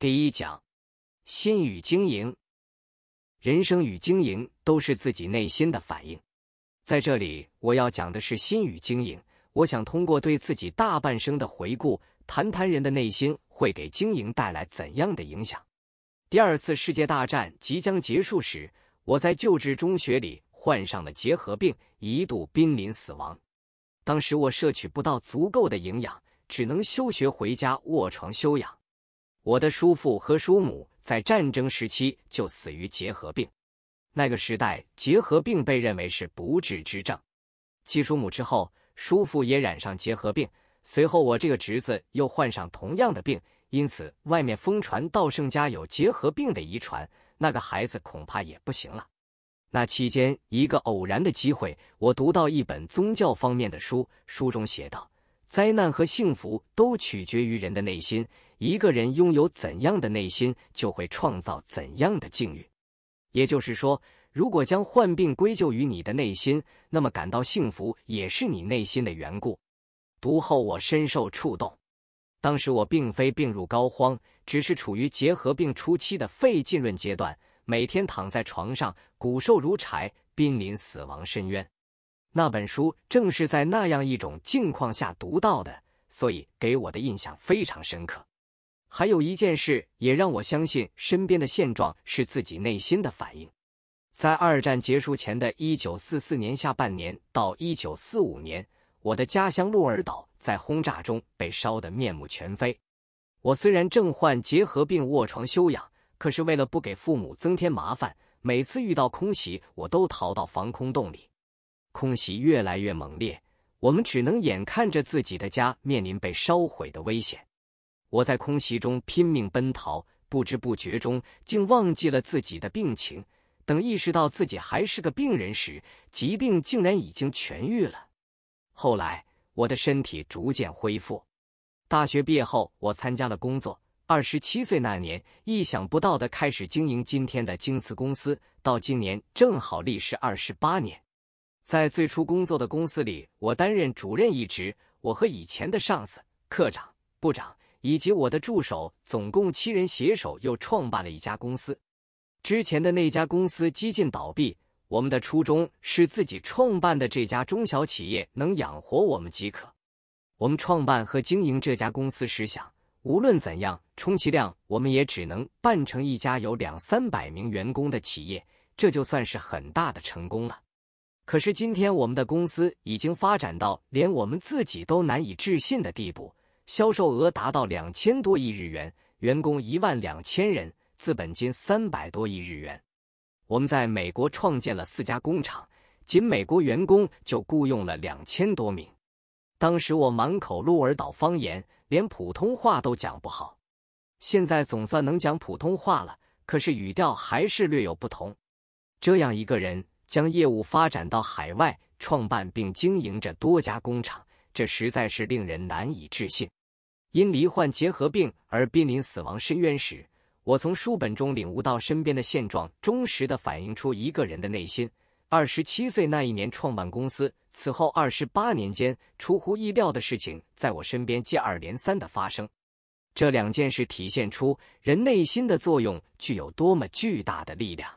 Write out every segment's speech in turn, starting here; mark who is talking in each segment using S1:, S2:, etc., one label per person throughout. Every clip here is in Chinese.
S1: 第一讲，心与经营，人生与经营都是自己内心的反应。在这里，我要讲的是心与经营。我想通过对自己大半生的回顾，谈谈人的内心会给经营带来怎样的影响。第二次世界大战即将结束时，我在旧制中学里患上了结核病，一度濒临死亡。当时我摄取不到足够的营养，只能休学回家卧床休养。我的叔父和叔母在战争时期就死于结核病，那个时代结核病被认为是不治之症。继叔母之后，叔父也染上结核病，随后我这个侄子又患上同样的病，因此外面疯传道圣家有结核病的遗传。那个孩子恐怕也不行了。那期间，一个偶然的机会，我读到一本宗教方面的书，书中写道：灾难和幸福都取决于人的内心。一个人拥有怎样的内心，就会创造怎样的境遇。也就是说，如果将患病归咎于你的内心，那么感到幸福也是你内心的缘故。读后我深受触动。当时我并非病入膏肓，只是处于结核病初期的肺浸润阶段，每天躺在床上，骨瘦如柴，濒临死亡深渊。那本书正是在那样一种境况下读到的，所以给我的印象非常深刻。还有一件事，也让我相信身边的现状是自己内心的反应。在二战结束前的1944年下半年到1945年，我的家乡鹿儿岛在轰炸中被烧得面目全非。我虽然正患结核病卧床休养，可是为了不给父母增添麻烦，每次遇到空袭，我都逃到防空洞里。空袭越来越猛烈，我们只能眼看着自己的家面临被烧毁的危险。我在空袭中拼命奔逃，不知不觉中竟忘记了自己的病情。等意识到自己还是个病人时，疾病竟然已经痊愈了。后来，我的身体逐渐恢复。大学毕业后，我参加了工作。二十七岁那年，意想不到的开始经营今天的京瓷公司，到今年正好历时二十八年。在最初工作的公司里，我担任主任一职。我和以前的上司、科长、部长。以及我的助手，总共七人携手又创办了一家公司。之前的那家公司几近倒闭，我们的初衷是自己创办的这家中小企业能养活我们即可。我们创办和经营这家公司时想，无论怎样，充其量我们也只能办成一家有两三百名员工的企业，这就算是很大的成功了。可是今天，我们的公司已经发展到连我们自己都难以置信的地步。销售额达到两千多亿日元，员工一万两千人，资本金三百多亿日元。我们在美国创建了四家工厂，仅美国员工就雇佣了两千多名。当时我满口鹿儿岛方言，连普通话都讲不好，现在总算能讲普通话了，可是语调还是略有不同。这样一个人将业务发展到海外，创办并经营着多家工厂。这实在是令人难以置信。因罹患结核病而濒临死亡深渊时，我从书本中领悟到，身边的现状忠实地反映出一个人的内心。二十七岁那一年创办公司，此后二十八年间，出乎意料的事情在我身边接二连三的发生。这两件事体现出人内心的作用具有多么巨大的力量。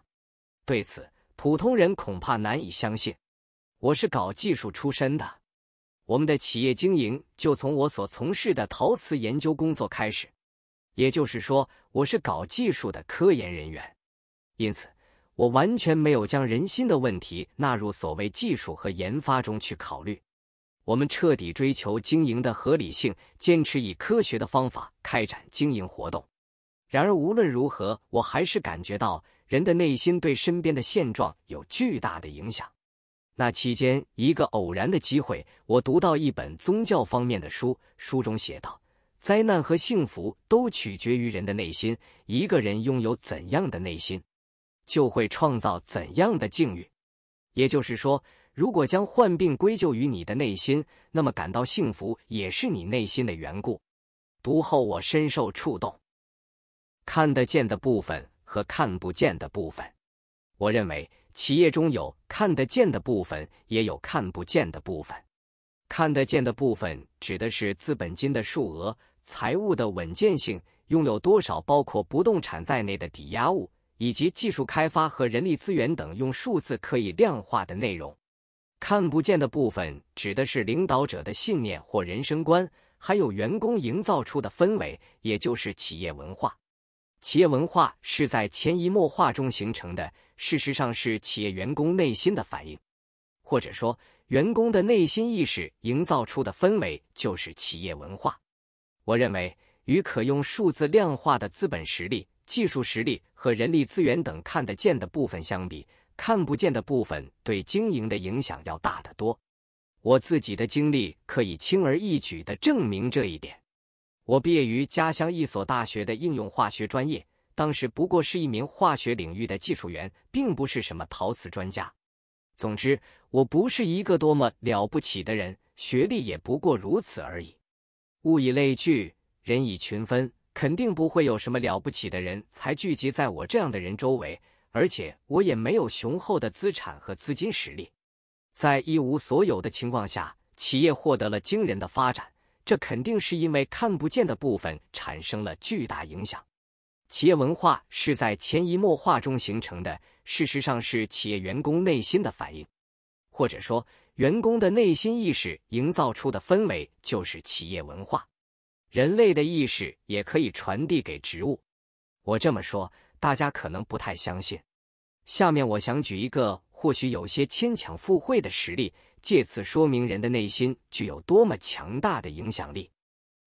S1: 对此，普通人恐怕难以相信。我是搞技术出身的。我们的企业经营就从我所从事的陶瓷研究工作开始，也就是说，我是搞技术的科研人员，因此我完全没有将人心的问题纳入所谓技术和研发中去考虑。我们彻底追求经营的合理性，坚持以科学的方法开展经营活动。然而，无论如何，我还是感觉到人的内心对身边的现状有巨大的影响。那期间，一个偶然的机会，我读到一本宗教方面的书，书中写道：“灾难和幸福都取决于人的内心，一个人拥有怎样的内心，就会创造怎样的境遇。”也就是说，如果将患病归咎于你的内心，那么感到幸福也是你内心的缘故。读后我深受触动。看得见的部分和看不见的部分，我认为。企业中有看得见的部分，也有看不见的部分。看得见的部分指的是资本金的数额、财务的稳健性、拥有多少包括不动产在内的抵押物，以及技术开发和人力资源等用数字可以量化的内容。看不见的部分指的是领导者的信念或人生观，还有员工营造出的氛围，也就是企业文化。企业文化是在潜移默化中形成的。事实上是企业员工内心的反应，或者说员工的内心意识营造出的氛围就是企业文化。我认为，与可用数字量化的资本实力、技术实力和人力资源等看得见的部分相比，看不见的部分对经营的影响要大得多。我自己的经历可以轻而易举的证明这一点。我毕业于家乡一所大学的应用化学专业。当时不过是一名化学领域的技术员，并不是什么陶瓷专家。总之，我不是一个多么了不起的人，学历也不过如此而已。物以类聚，人以群分，肯定不会有什么了不起的人才聚集在我这样的人周围。而且，我也没有雄厚的资产和资金实力。在一无所有的情况下，企业获得了惊人的发展，这肯定是因为看不见的部分产生了巨大影响。企业文化是在潜移默化中形成的，事实上是企业员工内心的反应，或者说员工的内心意识营造出的氛围就是企业文化。人类的意识也可以传递给植物，我这么说大家可能不太相信。下面我想举一个或许有些牵强附会的实例，借此说明人的内心具有多么强大的影响力。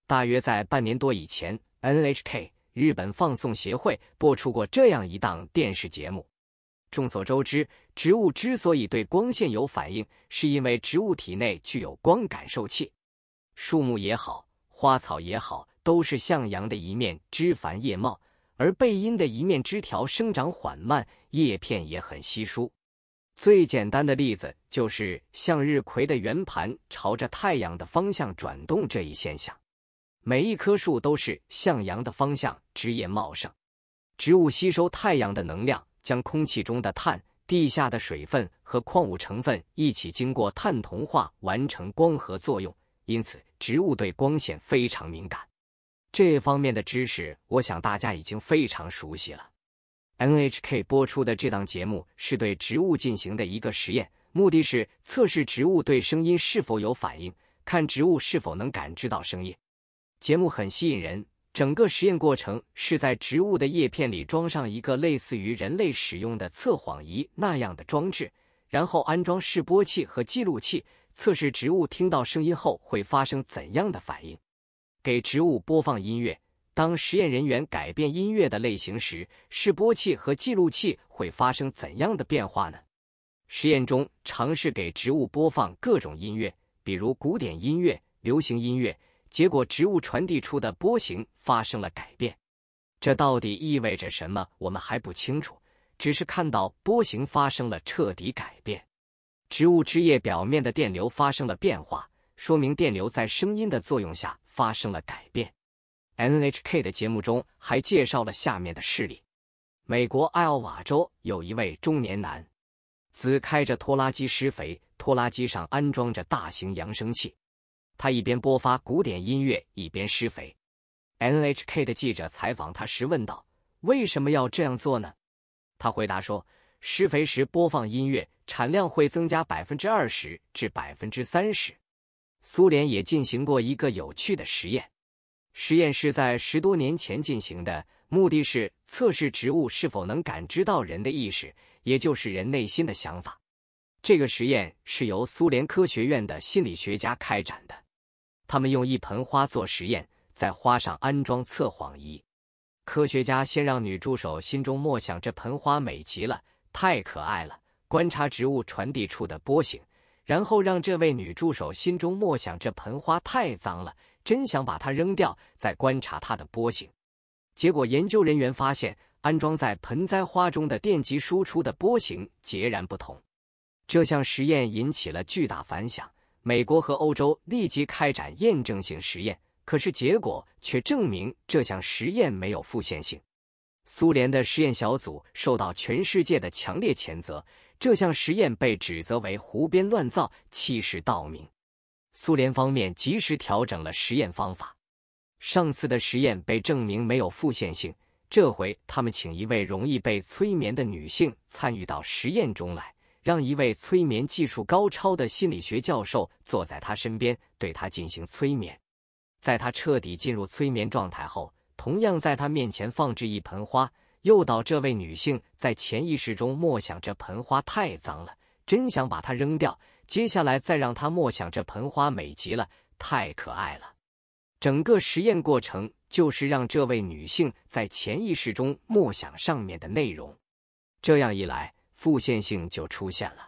S1: 大约在半年多以前，N H K。日本放送协会播出过这样一档电视节目。众所周知，植物之所以对光线有反应，是因为植物体内具有光感受器。树木也好，花草也好，都是向阳的一面枝繁叶茂，而背阴的一面枝条生长缓慢，叶片也很稀疏。最简单的例子就是向日葵的圆盘朝着太阳的方向转动这一现象。每一棵树都是向阳的方向，枝叶茂盛。植物吸收太阳的能量，将空气中的碳、地下的水分和矿物成分一起经过碳同化，完成光合作用。因此，植物对光线非常敏感。这方面的知识，我想大家已经非常熟悉了。NHK 播出的这档节目是对植物进行的一个实验，目的是测试植物对声音是否有反应，看植物是否能感知到声音。节目很吸引人。整个实验过程是在植物的叶片里装上一个类似于人类使用的测谎仪那样的装置，然后安装示波器和记录器，测试植物听到声音后会发生怎样的反应。给植物播放音乐，当实验人员改变音乐的类型时，示波器和记录器会发生怎样的变化呢？实验中尝试给植物播放各种音乐，比如古典音乐、流行音乐。结果，植物传递出的波形发生了改变，这到底意味着什么？我们还不清楚，只是看到波形发生了彻底改变。植物枝叶表面的电流发生了变化，说明电流在声音的作用下发生了改变。NHK 的节目中还介绍了下面的事例：美国艾奥瓦州有一位中年男子开着拖拉机施肥，拖拉机上安装着大型扬声器。他一边播发古典音乐，一边施肥。NHK 的记者采访他时问道：“为什么要这样做呢？”他回答说：“施肥时播放音乐，产量会增加百分之二十至百分之三十。”苏联也进行过一个有趣的实验，实验是在十多年前进行的，目的是测试植物是否能感知到人的意识，也就是人内心的想法。这个实验是由苏联科学院的心理学家开展的。他们用一盆花做实验，在花上安装测谎仪。科学家先让女助手心中默想这盆花美极了，太可爱了，观察植物传递出的波形；然后让这位女助手心中默想这盆花太脏了，真想把它扔掉，再观察它的波形。结果，研究人员发现安装在盆栽花中的电极输出的波形截然不同。这项实验引起了巨大反响。美国和欧洲立即开展验证性实验，可是结果却证明这项实验没有复现性。苏联的实验小组受到全世界的强烈谴责，这项实验被指责为胡编乱造、欺世盗名。苏联方面及时调整了实验方法，上次的实验被证明没有复现性，这回他们请一位容易被催眠的女性参与到实验中来。让一位催眠技术高超的心理学教授坐在他身边，对他进行催眠。在他彻底进入催眠状态后，同样在他面前放置一盆花，诱导这位女性在潜意识中默想这盆花太脏了，真想把它扔掉。接下来再让她默想这盆花美极了，太可爱了。整个实验过程就是让这位女性在潜意识中默想上面的内容。这样一来。复现性就出现了。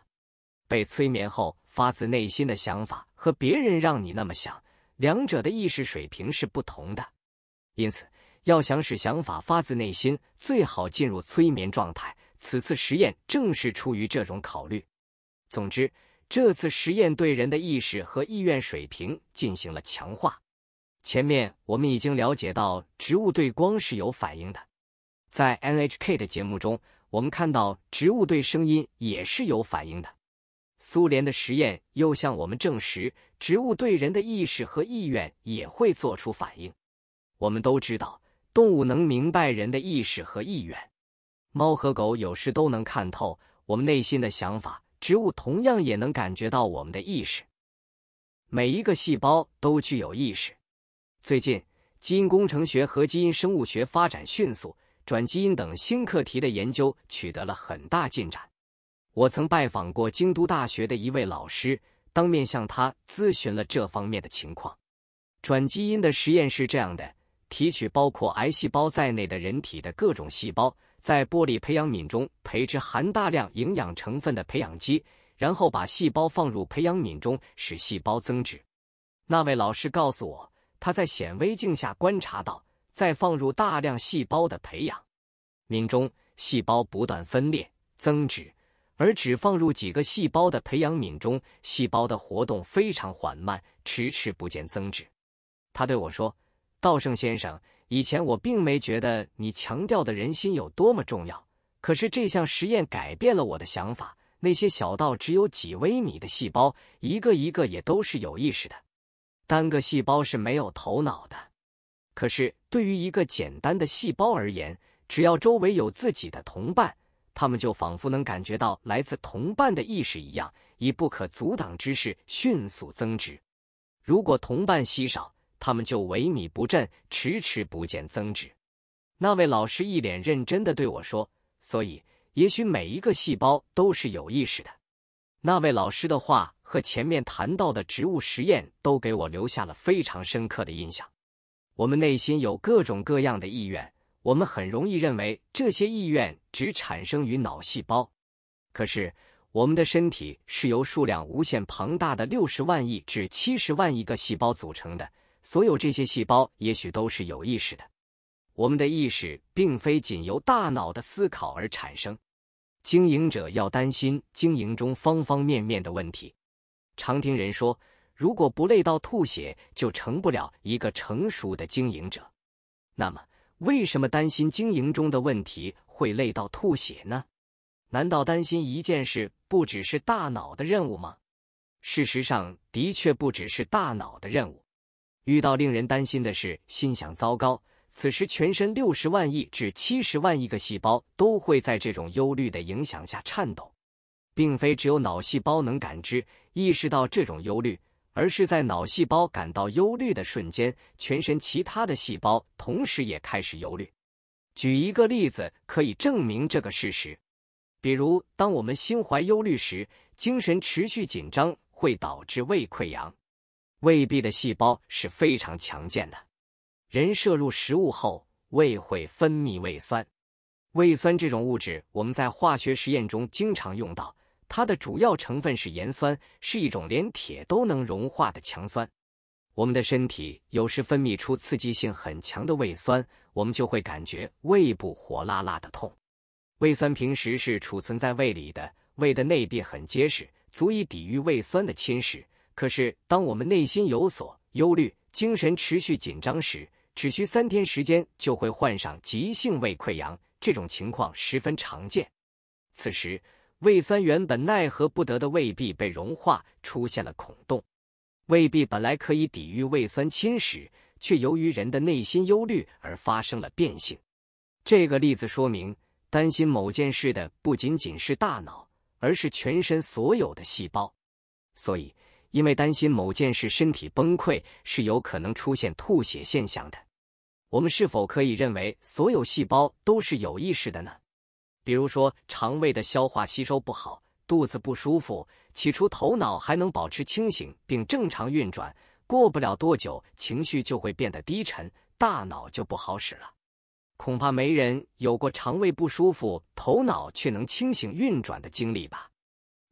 S1: 被催眠后发自内心的想法和别人让你那么想，两者的意识水平是不同的。因此，要想使想法发自内心，最好进入催眠状态。此次实验正是出于这种考虑。总之，这次实验对人的意识和意愿水平进行了强化。前面我们已经了解到，植物对光是有反应的。在 NHK 的节目中。我们看到植物对声音也是有反应的。苏联的实验又向我们证实，植物对人的意识和意愿也会做出反应。我们都知道，动物能明白人的意识和意愿，猫和狗有时都能看透我们内心的想法。植物同样也能感觉到我们的意识。每一个细胞都具有意识。最近，基因工程学和基因生物学发展迅速。转基因等新课题的研究取得了很大进展。我曾拜访过京都大学的一位老师，当面向他咨询了这方面的情况。转基因的实验是这样的：提取包括癌细胞在内的人体的各种细胞，在玻璃培养皿中培植含大量营养成分的培养基，然后把细胞放入培养皿中，使细胞增殖。那位老师告诉我，他在显微镜下观察到。再放入大量细胞的培养皿中，细胞不断分裂增殖；而只放入几个细胞的培养皿中，细胞的活动非常缓慢，迟迟不见增殖。他对我说：“道圣先生，以前我并没觉得你强调的人心有多么重要，可是这项实验改变了我的想法。那些小到只有几微米的细胞，一个一个也都是有意识的。单个细胞是没有头脑的，可是。”对于一个简单的细胞而言，只要周围有自己的同伴，他们就仿佛能感觉到来自同伴的意识一样，以不可阻挡之势迅速增值。如果同伴稀少，他们就萎靡不振，迟迟不见增值。那位老师一脸认真的对我说：“所以，也许每一个细胞都是有意识的。”那位老师的话和前面谈到的植物实验都给我留下了非常深刻的印象。我们内心有各种各样的意愿，我们很容易认为这些意愿只产生于脑细胞。可是，我们的身体是由数量无限庞大的六十万亿至七十万亿个细胞组成的，所有这些细胞也许都是有意识的。我们的意识并非仅由大脑的思考而产生。经营者要担心经营中方方面面的问题。常听人说。如果不累到吐血，就成不了一个成熟的经营者。那么，为什么担心经营中的问题会累到吐血呢？难道担心一件事不只是大脑的任务吗？事实上，的确不只是大脑的任务。遇到令人担心的事，心想糟糕，此时全身六十万亿至七十万亿个细胞都会在这种忧虑的影响下颤抖，并非只有脑细胞能感知、意识到这种忧虑。而是在脑细胞感到忧虑的瞬间，全身其他的细胞同时也开始忧虑。举一个例子可以证明这个事实，比如当我们心怀忧虑时，精神持续紧张会导致胃溃疡。胃壁的细胞是非常强健的，人摄入食物后，胃会分泌胃酸。胃酸这种物质，我们在化学实验中经常用到。它的主要成分是盐酸，是一种连铁都能融化的强酸。我们的身体有时分泌出刺激性很强的胃酸，我们就会感觉胃部火辣辣的痛。胃酸平时是储存在胃里的，胃的内壁很结实，足以抵御胃酸的侵蚀。可是，当我们内心有所忧虑，精神持续紧张时，只需三天时间就会患上急性胃溃疡。这种情况十分常见。此时，胃酸原本奈何不得的胃壁被融化，出现了孔洞。胃壁本来可以抵御胃酸侵蚀，却由于人的内心忧虑而发生了变性。这个例子说明，担心某件事的不仅仅是大脑，而是全身所有的细胞。所以，因为担心某件事，身体崩溃是有可能出现吐血现象的。我们是否可以认为所有细胞都是有意识的呢？比如说，肠胃的消化吸收不好，肚子不舒服，起初头脑还能保持清醒并正常运转，过不了多久，情绪就会变得低沉，大脑就不好使了。恐怕没人有过肠胃不舒服，头脑却能清醒运转的经历吧？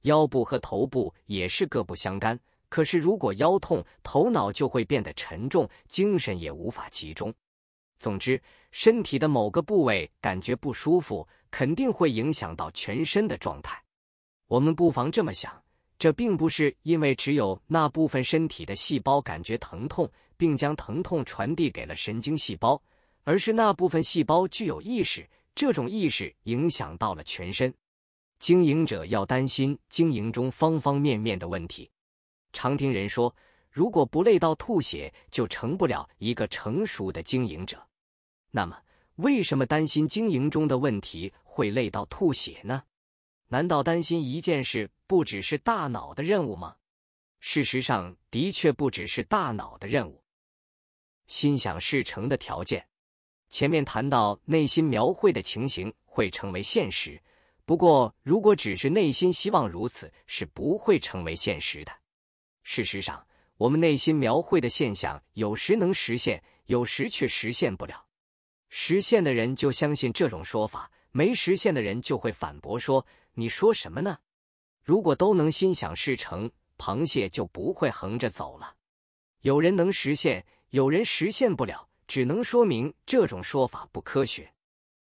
S1: 腰部和头部也是各不相干，可是如果腰痛，头脑就会变得沉重，精神也无法集中。总之，身体的某个部位感觉不舒服。肯定会影响到全身的状态。我们不妨这么想：这并不是因为只有那部分身体的细胞感觉疼痛，并将疼痛传递给了神经细胞，而是那部分细胞具有意识，这种意识影响到了全身。经营者要担心经营中方方面面的问题。常听人说，如果不累到吐血，就成不了一个成熟的经营者。那么，为什么担心经营中的问题？会累到吐血呢？难道担心一件事不只是大脑的任务吗？事实上，的确不只是大脑的任务。心想事成的条件，前面谈到内心描绘的情形会成为现实。不过，如果只是内心希望如此，是不会成为现实的。事实上，我们内心描绘的现象，有时能实现，有时却实现不了。实现的人就相信这种说法。没实现的人就会反驳说：“你说什么呢？如果都能心想事成，螃蟹就不会横着走了。有人能实现，有人实现不了，只能说明这种说法不科学。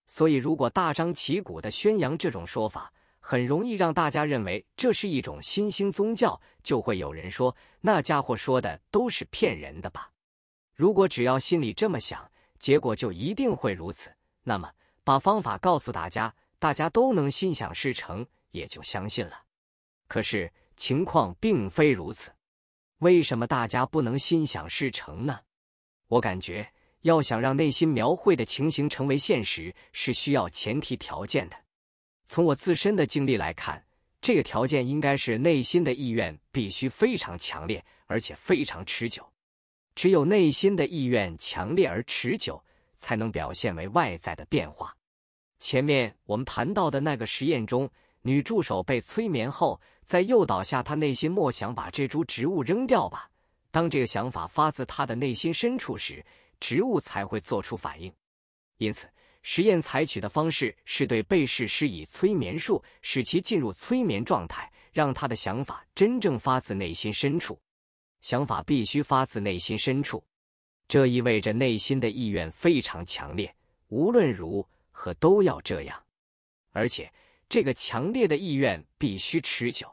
S1: 所以，如果大张旗鼓的宣扬这种说法，很容易让大家认为这是一种新兴宗教，就会有人说那家伙说的都是骗人的吧？如果只要心里这么想，结果就一定会如此，那么。”把方法告诉大家，大家都能心想事成，也就相信了。可是情况并非如此，为什么大家不能心想事成呢？我感觉，要想让内心描绘的情形成为现实，是需要前提条件的。从我自身的经历来看，这个条件应该是内心的意愿必须非常强烈，而且非常持久。只有内心的意愿强烈而持久。才能表现为外在的变化。前面我们谈到的那个实验中，女助手被催眠后，在诱导下，她内心默想把这株植物扔掉吧。当这个想法发自她的内心深处时，植物才会做出反应。因此，实验采取的方式是对被试施以催眠术，使其进入催眠状态，让他的想法真正发自内心深处。想法必须发自内心深处。这意味着内心的意愿非常强烈，无论如何都要这样，而且这个强烈的意愿必须持久。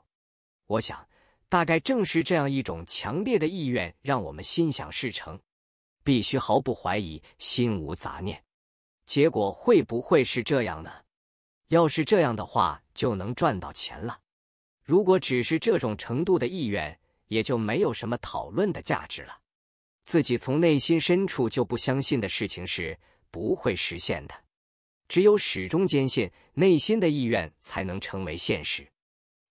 S1: 我想，大概正是这样一种强烈的意愿，让我们心想事成。必须毫不怀疑，心无杂念。结果会不会是这样呢？要是这样的话，就能赚到钱了。如果只是这种程度的意愿，也就没有什么讨论的价值了。自己从内心深处就不相信的事情是不会实现的，只有始终坚信内心的意愿，才能成为现实。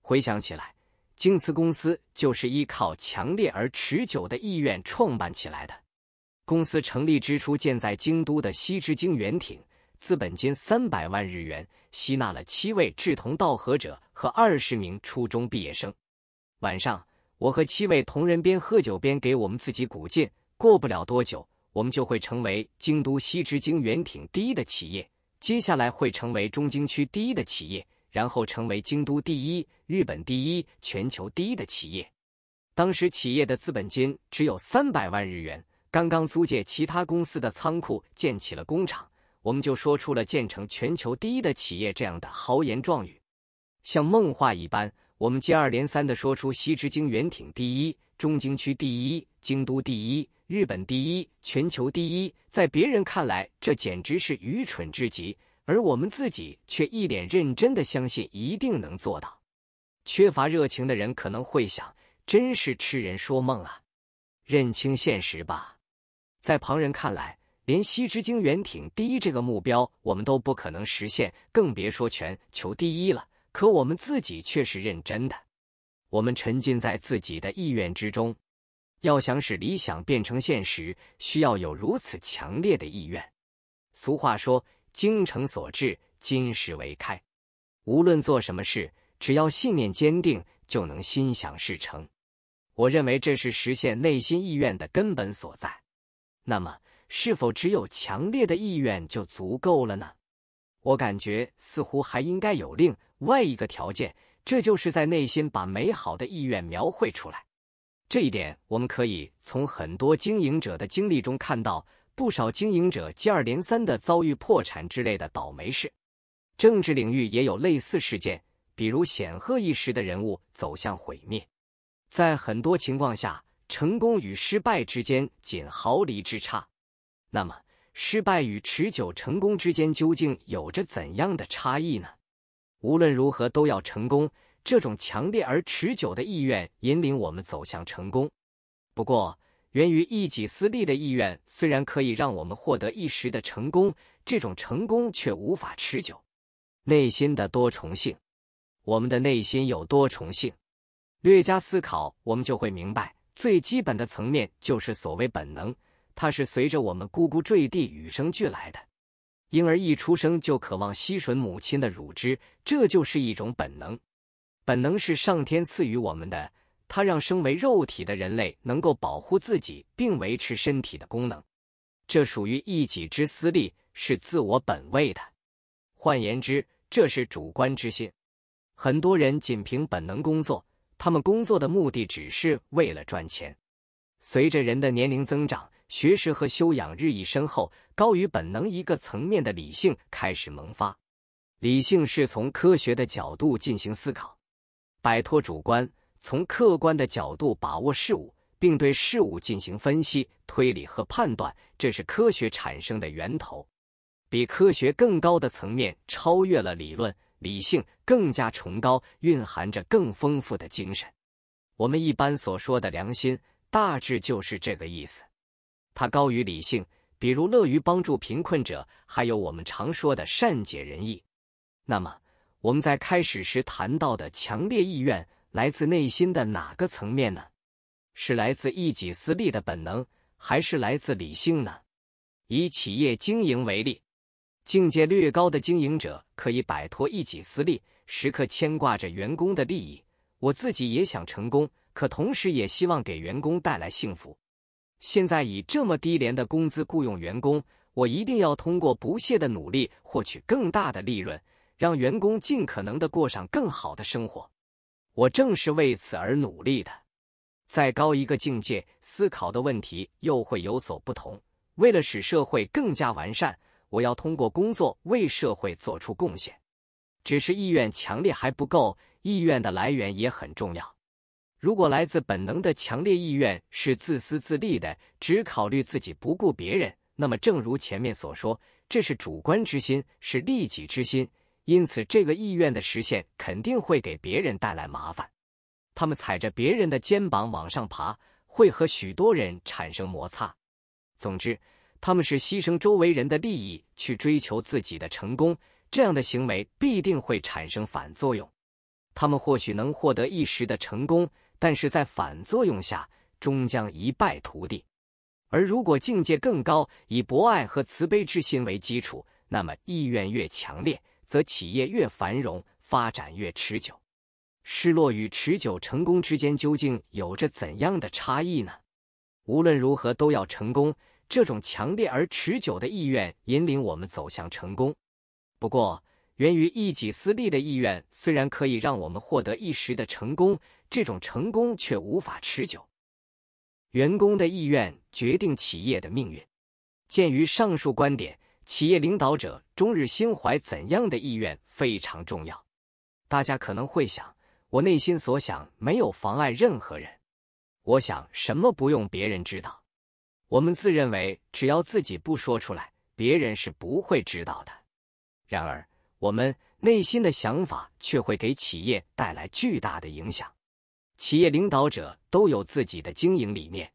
S1: 回想起来，京瓷公司就是依靠强烈而持久的意愿创办起来的。公司成立之初，建在京都的西之京元町，资本金三百万日元，吸纳了七位志同道合者和二十名初中毕业生。晚上，我和七位同仁边喝酒边给我们自己鼓劲。过不了多久，我们就会成为京都西直京原町第一的企业，接下来会成为中京区第一的企业，然后成为京都第一、日本第一、全球第一的企业。当时企业的资本金只有三百万日元，刚刚租借其他公司的仓库建起了工厂，我们就说出了建成全球第一的企业这样的豪言壮语，像梦话一般。我们接二连三的说出西之京原町第一、中京区第一、京都第一。日本第一，全球第一，在别人看来，这简直是愚蠢至极；而我们自己却一脸认真的相信一定能做到。缺乏热情的人可能会想，真是痴人说梦啊！认清现实吧，在旁人看来，连“西之京远艇第一这个目标，我们都不可能实现，更别说全球第一了。可我们自己却是认真的，我们沉浸在自己的意愿之中。要想使理想变成现实，需要有如此强烈的意愿。俗话说：“精诚所至，金石为开。”无论做什么事，只要信念坚定，就能心想事成。我认为这是实现内心意愿的根本所在。那么，是否只有强烈的意愿就足够了呢？我感觉似乎还应该有另外一个条件，这就是在内心把美好的意愿描绘出来。这一点，我们可以从很多经营者的经历中看到，不少经营者接二连三的遭遇破产之类的倒霉事。政治领域也有类似事件，比如显赫一时的人物走向毁灭。在很多情况下，成功与失败之间仅毫厘之差。那么，失败与持久成功之间究竟有着怎样的差异呢？无论如何都要成功。这种强烈而持久的意愿引领我们走向成功。不过，源于一己私利的意愿虽然可以让我们获得一时的成功，这种成功却无法持久。内心的多重性，我们的内心有多重性。略加思考，我们就会明白，最基本的层面就是所谓本能，它是随着我们咕咕坠地与生俱来的。婴儿一出生就渴望吸吮母亲的乳汁，这就是一种本能。本能是上天赐予我们的，它让身为肉体的人类能够保护自己并维持身体的功能。这属于一己之私利，是自我本位的。换言之，这是主观之心。很多人仅凭本能工作，他们工作的目的只是为了赚钱。随着人的年龄增长，学识和修养日益深厚，高于本能一个层面的理性开始萌发。理性是从科学的角度进行思考。摆脱主观，从客观的角度把握事物，并对事物进行分析、推理和判断，这是科学产生的源头。比科学更高的层面，超越了理论理性，更加崇高，蕴含着更丰富的精神。我们一般所说的良心，大致就是这个意思。它高于理性，比如乐于帮助贫困者，还有我们常说的善解人意。那么，我们在开始时谈到的强烈意愿来自内心的哪个层面呢？是来自一己私利的本能，还是来自理性呢？以企业经营为例，境界略高的经营者可以摆脱一己私利，时刻牵挂着员工的利益。我自己也想成功，可同时也希望给员工带来幸福。现在以这么低廉的工资雇佣员工，我一定要通过不懈的努力获取更大的利润。让员工尽可能的过上更好的生活，我正是为此而努力的。再高一个境界，思考的问题又会有所不同。为了使社会更加完善，我要通过工作为社会做出贡献。只是意愿强烈还不够，意愿的来源也很重要。如果来自本能的强烈意愿是自私自利的，只考虑自己不顾别人，那么正如前面所说，这是主观之心，是利己之心。因此，这个意愿的实现肯定会给别人带来麻烦。他们踩着别人的肩膀往上爬，会和许多人产生摩擦。总之，他们是牺牲周围人的利益去追求自己的成功，这样的行为必定会产生反作用。他们或许能获得一时的成功，但是在反作用下，终将一败涂地。而如果境界更高，以博爱和慈悲之心为基础，那么意愿越强烈。则企业越繁荣，发展越持久。失落与持久成功之间究竟有着怎样的差异呢？无论如何都要成功，这种强烈而持久的意愿引领我们走向成功。不过，源于一己私利的意愿虽然可以让我们获得一时的成功，这种成功却无法持久。员工的意愿决定企业的命运。鉴于上述观点。企业领导者终日心怀怎样的意愿非常重要。大家可能会想，我内心所想没有妨碍任何人，我想什么不用别人知道。我们自认为只要自己不说出来，别人是不会知道的。然而，我们内心的想法却会给企业带来巨大的影响。企业领导者都有自己的经营理念，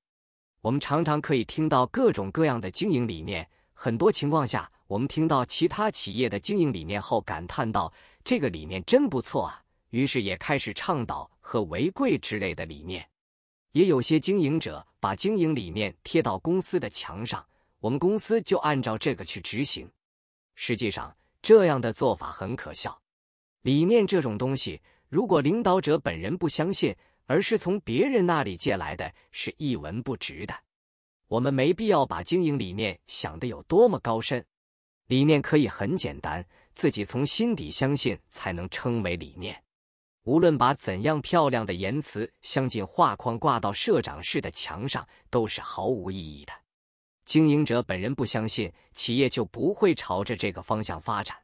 S1: 我们常常可以听到各种各样的经营理念。很多情况下，我们听到其他企业的经营理念后，感叹到：“这个理念真不错啊！”于是也开始倡导“和为贵”之类的理念。也有些经营者把经营理念贴到公司的墙上，我们公司就按照这个去执行。实际上，这样的做法很可笑。理念这种东西，如果领导者本人不相信，而是从别人那里借来的，是一文不值的。我们没必要把经营理念想得有多么高深，理念可以很简单，自己从心底相信才能称为理念。无论把怎样漂亮的言辞镶进画框挂到社长室的墙上，都是毫无意义的。经营者本人不相信，企业就不会朝着这个方向发展。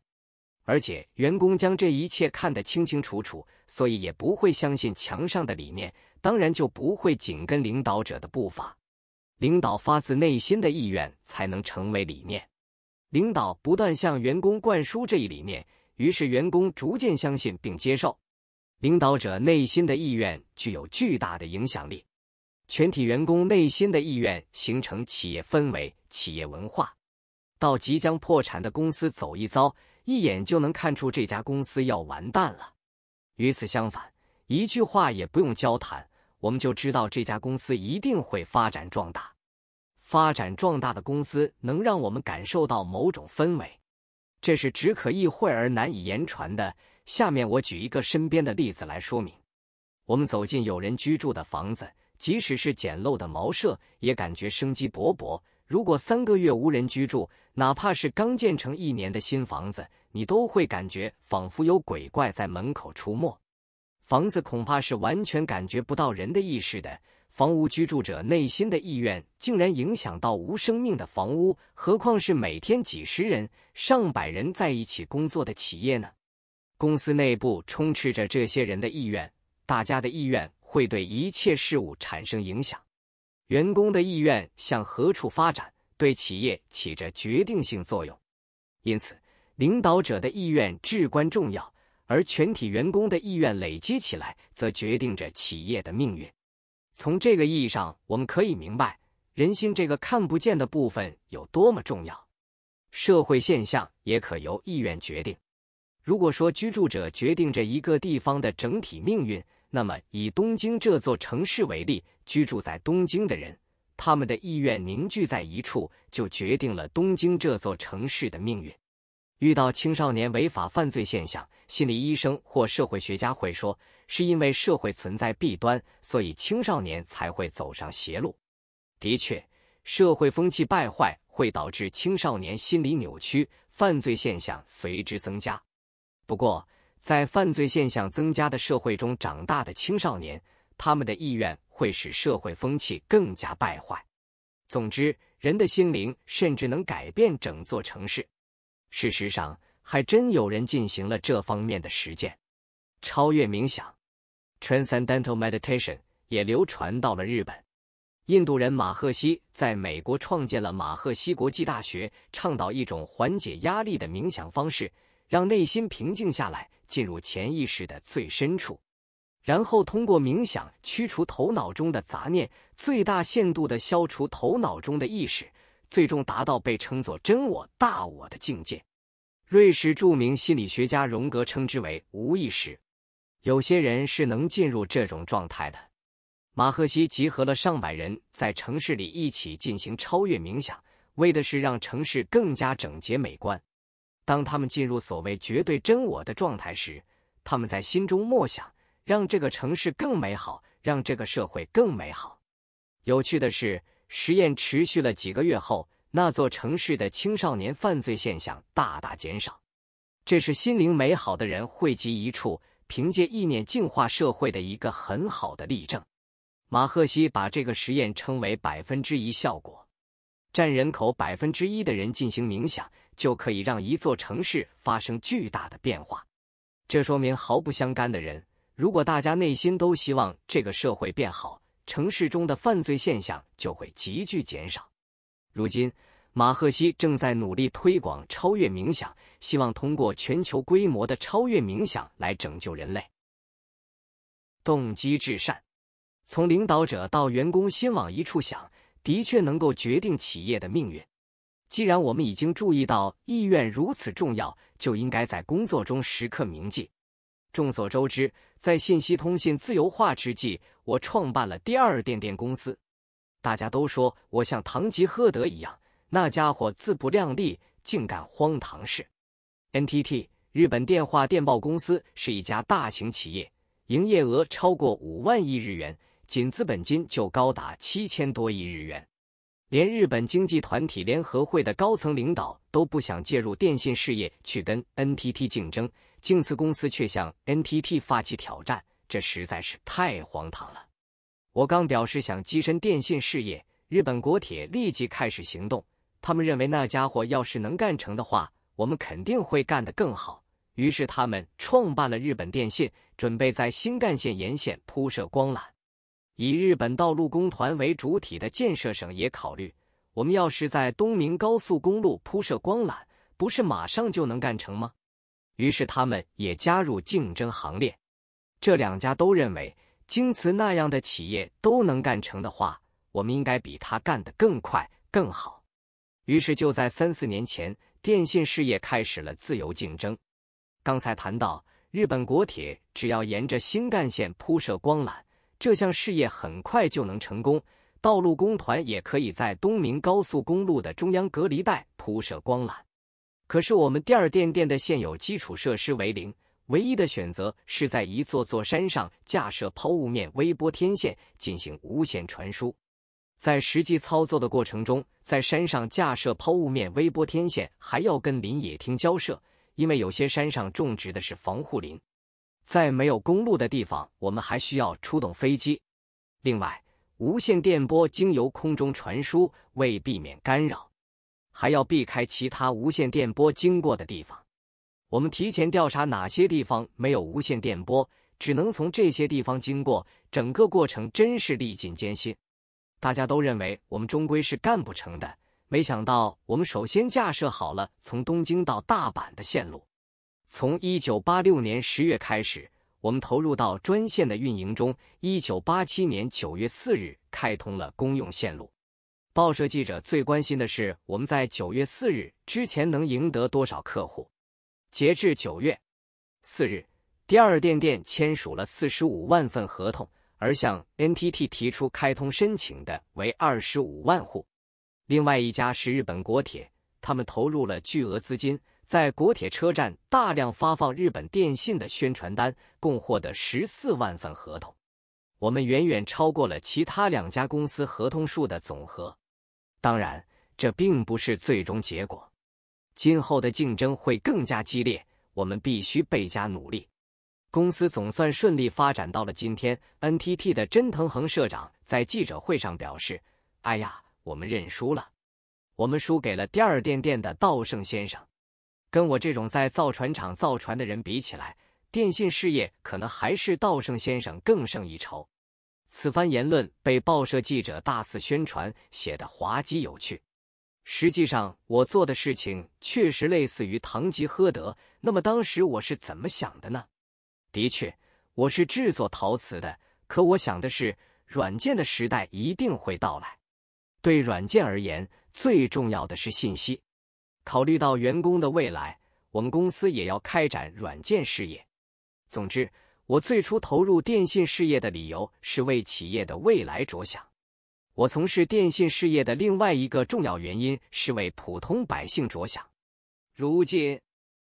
S1: 而且，员工将这一切看得清清楚楚，所以也不会相信墙上的理念，当然就不会紧跟领导者的步伐。领导发自内心的意愿才能成为理念，领导不断向员工灌输这一理念，于是员工逐渐相信并接受。领导者内心的意愿具有巨大的影响力，全体员工内心的意愿形成企业氛围、企业文化。到即将破产的公司走一遭，一眼就能看出这家公司要完蛋了。与此相反，一句话也不用交谈。我们就知道这家公司一定会发展壮大。发展壮大的公司能让我们感受到某种氛围，这是只可意会而难以言传的。下面我举一个身边的例子来说明：我们走进有人居住的房子，即使是简陋的茅舍，也感觉生机勃勃；如果三个月无人居住，哪怕是刚建成一年的新房子，你都会感觉仿佛有鬼怪在门口出没。房子恐怕是完全感觉不到人的意识的。房屋居住者内心的意愿竟然影响到无生命的房屋，何况是每天几十人、上百人在一起工作的企业呢？公司内部充斥着这些人的意愿，大家的意愿会对一切事物产生影响。员工的意愿向何处发展，对企业起着决定性作用。因此，领导者的意愿至关重要。而全体员工的意愿累积起来，则决定着企业的命运。从这个意义上，我们可以明白人心这个看不见的部分有多么重要。社会现象也可由意愿决定。如果说居住者决定着一个地方的整体命运，那么以东京这座城市为例，居住在东京的人，他们的意愿凝聚在一处，就决定了东京这座城市的命运。遇到青少年违法犯罪现象，心理医生或社会学家会说，是因为社会存在弊端，所以青少年才会走上邪路。的确，社会风气败坏会导致青少年心理扭曲，犯罪现象随之增加。不过，在犯罪现象增加的社会中长大的青少年，他们的意愿会使社会风气更加败坏。总之，人的心灵甚至能改变整座城市。事实上，还真有人进行了这方面的实践。超越冥想 （Transcendental Meditation） 也流传到了日本。印度人马赫西在美国创建了马赫西国际大学，倡导一种缓解压力的冥想方式，让内心平静下来，进入潜意识的最深处，然后通过冥想驱除头脑中的杂念，最大限度的消除头脑中的意识。最终达到被称作真我、大我的境界。瑞士著名心理学家荣格称之为无意识。有些人是能进入这种状态的。马赫西集合了上百人，在城市里一起进行超越冥想，为的是让城市更加整洁美观。当他们进入所谓绝对真我的状态时，他们在心中默想：让这个城市更美好，让这个社会更美好。有趣的是。实验持续了几个月后，那座城市的青少年犯罪现象大大减少。这是心灵美好的人汇集一处，凭借意念净化社会的一个很好的例证。马赫西把这个实验称为“百分之一效果”，占人口百分之一的人进行冥想，就可以让一座城市发生巨大的变化。这说明毫不相干的人，如果大家内心都希望这个社会变好。城市中的犯罪现象就会急剧减少。如今，马赫西正在努力推广超越冥想，希望通过全球规模的超越冥想来拯救人类。动机至善，从领导者到员工心往一处想，的确能够决定企业的命运。既然我们已经注意到意愿如此重要，就应该在工作中时刻铭记。众所周知，在信息通信自由化之际，我创办了第二电电公司。大家都说我像堂吉诃德一样，那家伙自不量力，竟干荒唐事。N T T 日本电话电报公司是一家大型企业，营业额超过五万亿日元，仅资本金就高达七千多亿日元。连日本经济团体联合会的高层领导都不想介入电信事业，去跟 N T T 竞争。净慈公司却向 NTT 发起挑战，这实在是太荒唐了。我刚表示想跻身电信事业，日本国铁立即开始行动。他们认为那家伙要是能干成的话，我们肯定会干得更好。于是他们创办了日本电信，准备在新干线沿线铺设光缆。以日本道路工团为主体的建设省也考虑，我们要是在东明高速公路铺设光缆，不是马上就能干成吗？于是他们也加入竞争行列。这两家都认为，京瓷那样的企业都能干成的话，我们应该比他干得更快更好。于是就在三四年前，电信事业开始了自由竞争。刚才谈到，日本国铁只要沿着新干线铺设光缆，这项事业很快就能成功。道路工团也可以在东明高速公路的中央隔离带铺设光缆。可是我们第二电店的现有基础设施为零，唯一的选择是在一座座山上架设抛物面微波天线进行无线传输。在实际操作的过程中，在山上架设抛物面微波天线还要跟林野厅交涉，因为有些山上种植的是防护林。在没有公路的地方，我们还需要出动飞机。另外，无线电波经由空中传输，为避免干扰。还要避开其他无线电波经过的地方。我们提前调查哪些地方没有无线电波，只能从这些地方经过。整个过程真是历尽艰辛。大家都认为我们终归是干不成的，没想到我们首先架设好了从东京到大阪的线路。从一九八六年十月开始，我们投入到专线的运营中。一九八七年九月四日，开通了公用线路。报社记者最关心的是，我们在九月四日之前能赢得多少客户。截至九月四日，第二电电签署了四十五万份合同，而向 NTT 提出开通申请的为二十五万户。另外一家是日本国铁，他们投入了巨额资金，在国铁车站大量发放日本电信的宣传单，共获得十四万份合同。我们远远超过了其他两家公司合同数的总和。当然，这并不是最终结果。今后的竞争会更加激烈，我们必须倍加努力。公司总算顺利发展到了今天。N T T 的真藤恒社长在记者会上表示：“哎呀，我们认输了，我们输给了第二电电的稻盛先生。跟我这种在造船厂造船的人比起来，电信事业可能还是稻盛先生更胜一筹。”此番言论被报社记者大肆宣传，写得滑稽有趣。实际上，我做的事情确实类似于堂吉诃德。那么，当时我是怎么想的呢？的确，我是制作陶瓷的，可我想的是，软件的时代一定会到来。对软件而言，最重要的是信息。考虑到员工的未来，我们公司也要开展软件事业。总之。我最初投入电信事业的理由是为企业的未来着想。我从事电信事业的另外一个重要原因是为普通百姓着想。如今，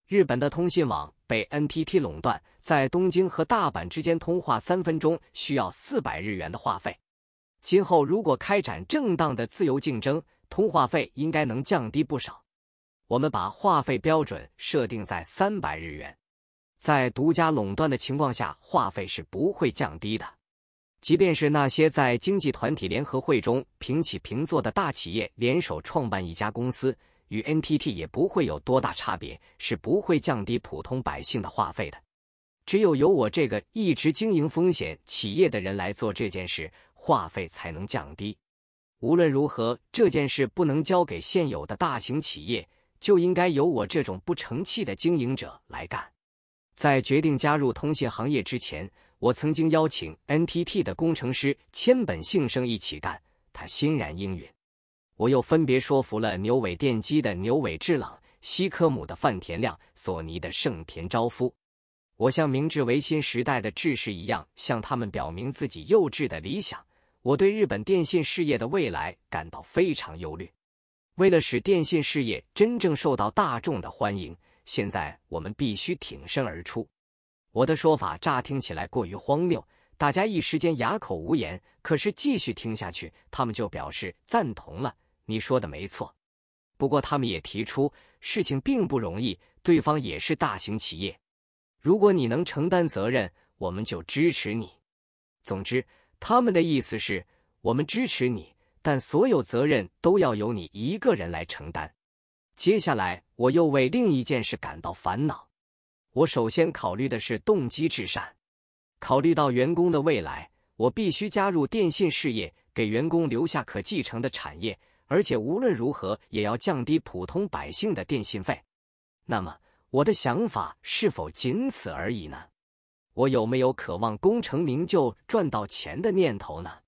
S1: 日本的通信网被 N T T 垄断，在东京和大阪之间通话三分钟需要四百日元的话费。今后如果开展正当的自由竞争，通话费应该能降低不少。我们把话费标准设定在三百日元。在独家垄断的情况下，话费是不会降低的。即便是那些在经济团体联合会中平起平坐的大企业联手创办一家公司，与 NTT 也不会有多大差别，是不会降低普通百姓的话费的。只有由我这个一直经营风险企业的人来做这件事，话费才能降低。无论如何，这件事不能交给现有的大型企业，就应该由我这种不成器的经营者来干。在决定加入通信行业之前，我曾经邀请 NTT 的工程师千本幸生一起干，他欣然应允。我又分别说服了牛尾电机的牛尾治朗、西科姆的范田亮、索尼的盛田昭夫。我像明治维新时代的志士一样，向他们表明自己幼稚的理想。我对日本电信事业的未来感到非常忧虑。为了使电信事业真正受到大众的欢迎。现在我们必须挺身而出。我的说法乍听起来过于荒谬，大家一时间哑口无言。可是继续听下去，他们就表示赞同了。你说的没错，不过他们也提出，事情并不容易，对方也是大型企业。如果你能承担责任，我们就支持你。总之，他们的意思是，我们支持你，但所有责任都要由你一个人来承担。接下来，我又为另一件事感到烦恼。我首先考虑的是动机至善。考虑到员工的未来，我必须加入电信事业，给员工留下可继承的产业，而且无论如何也要降低普通百姓的电信费。那么，我的想法是否仅此而已呢？我有没有渴望功成名就、赚到钱的念头呢？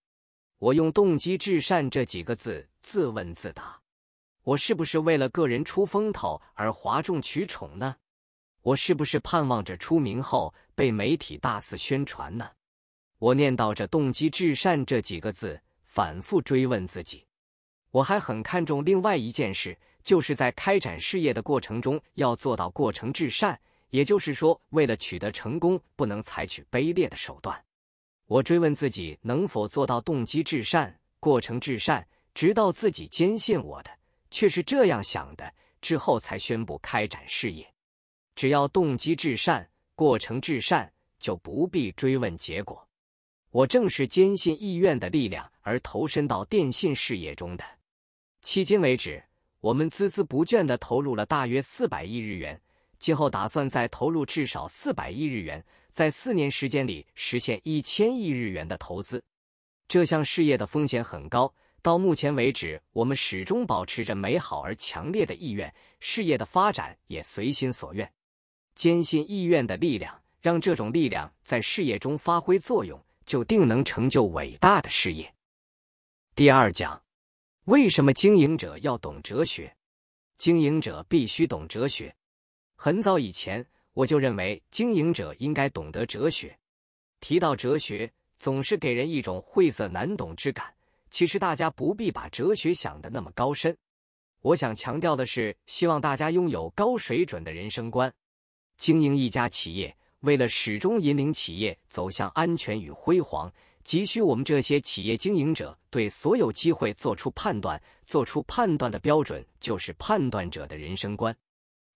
S1: 我用“动机至善”这几个字自问自答。我是不是为了个人出风头而哗众取宠呢？我是不是盼望着出名后被媒体大肆宣传呢？我念叨着“动机至善”这几个字，反复追问自己。我还很看重另外一件事，就是在开展事业的过程中要做到过程至善，也就是说，为了取得成功，不能采取卑劣的手段。我追问自己能否做到动机至善、过程至善，直到自己坚信我的。却是这样想的，之后才宣布开展事业。只要动机至善，过程至善，就不必追问结果。我正是坚信意愿的力量而投身到电信事业中的。迄今为止，我们孜孜不倦的投入了大约四百亿日元，今后打算再投入至少四百亿日元，在四年时间里实现一千亿日元的投资。这项事业的风险很高。到目前为止，我们始终保持着美好而强烈的意愿，事业的发展也随心所愿。坚信意愿的力量，让这种力量在事业中发挥作用，就定能成就伟大的事业。第二讲，为什么经营者要懂哲学？经营者必须懂哲学。很早以前，我就认为经营者应该懂得哲学。提到哲学，总是给人一种晦涩难懂之感。其实大家不必把哲学想的那么高深，我想强调的是，希望大家拥有高水准的人生观。经营一家企业，为了始终引领企业走向安全与辉煌，急需我们这些企业经营者对所有机会做出判断。做出判断的标准就是判断者的人生观。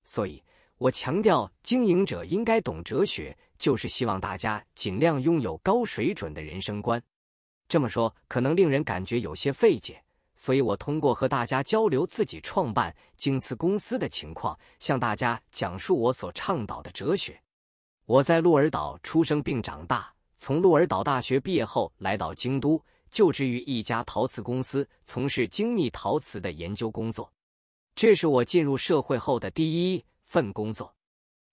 S1: 所以，我强调经营者应该懂哲学，就是希望大家尽量拥有高水准的人生观。这么说可能令人感觉有些费解，所以我通过和大家交流自己创办京瓷公司的情况，向大家讲述我所倡导的哲学。我在鹿儿岛出生并长大，从鹿儿岛大学毕业后来到京都，就职于一家陶瓷公司，从事精密陶瓷的研究工作。这是我进入社会后的第一份工作。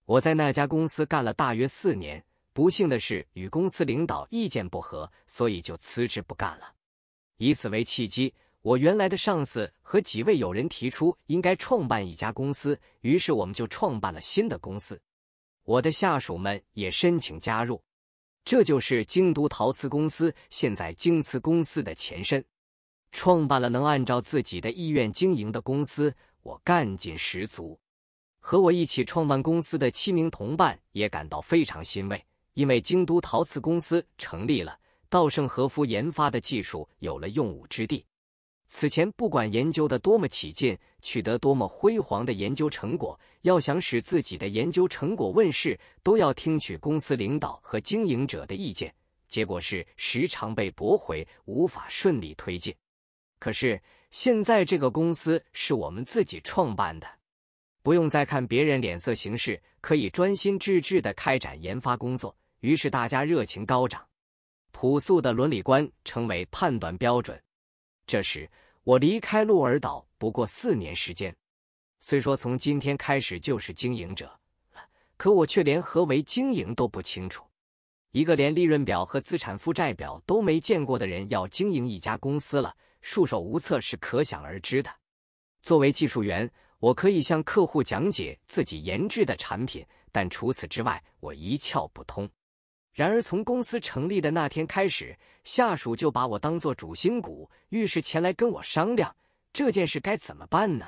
S1: 我在那家公司干了大约四年。不幸的是，与公司领导意见不合，所以就辞职不干了。以此为契机，我原来的上司和几位友人提出应该创办一家公司，于是我们就创办了新的公司。我的下属们也申请加入，这就是京都陶瓷公司，现在京瓷公司的前身。创办了能按照自己的意愿经营的公司，我干劲十足。和我一起创办公司的七名同伴也感到非常欣慰。因为京都陶瓷公司成立了，稻盛和夫研发的技术有了用武之地。此前，不管研究的多么起劲，取得多么辉煌的研究成果，要想使自己的研究成果问世，都要听取公司领导和经营者的意见，结果是时常被驳回，无法顺利推进。可是现在这个公司是我们自己创办的，不用再看别人脸色行事，可以专心致志的开展研发工作。于是大家热情高涨，朴素的伦理观成为判断标准。这时我离开鹿儿岛不过四年时间，虽说从今天开始就是经营者了，可我却连何为经营都不清楚。一个连利润表和资产负债表都没见过的人要经营一家公司了，束手无策是可想而知的。作为技术员，我可以向客户讲解自己研制的产品，但除此之外，我一窍不通。然而，从公司成立的那天开始，下属就把我当做主心骨，遇事前来跟我商量这件事该怎么办呢？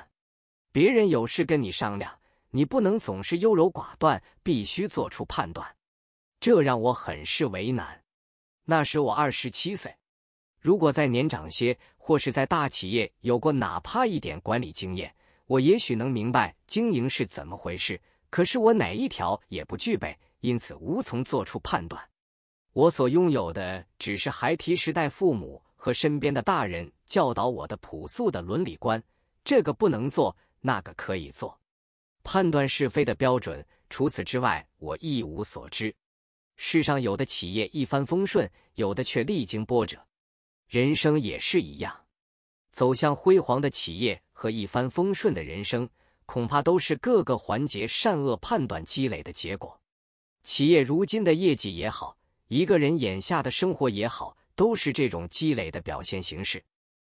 S1: 别人有事跟你商量，你不能总是优柔寡断，必须做出判断。这让我很是为难。那时我二十七岁，如果再年长些，或是在大企业有过哪怕一点管理经验，我也许能明白经营是怎么回事。可是我哪一条也不具备。因此，无从做出判断。我所拥有的只是孩提时代父母和身边的大人教导我的朴素的伦理观：这个不能做，那个可以做。判断是非的标准，除此之外，我一无所知。世上有的企业一帆风顺，有的却历经波折；人生也是一样，走向辉煌的企业和一帆风顺的人生，恐怕都是各个环节善恶判断积累的结果。企业如今的业绩也好，一个人眼下的生活也好，都是这种积累的表现形式。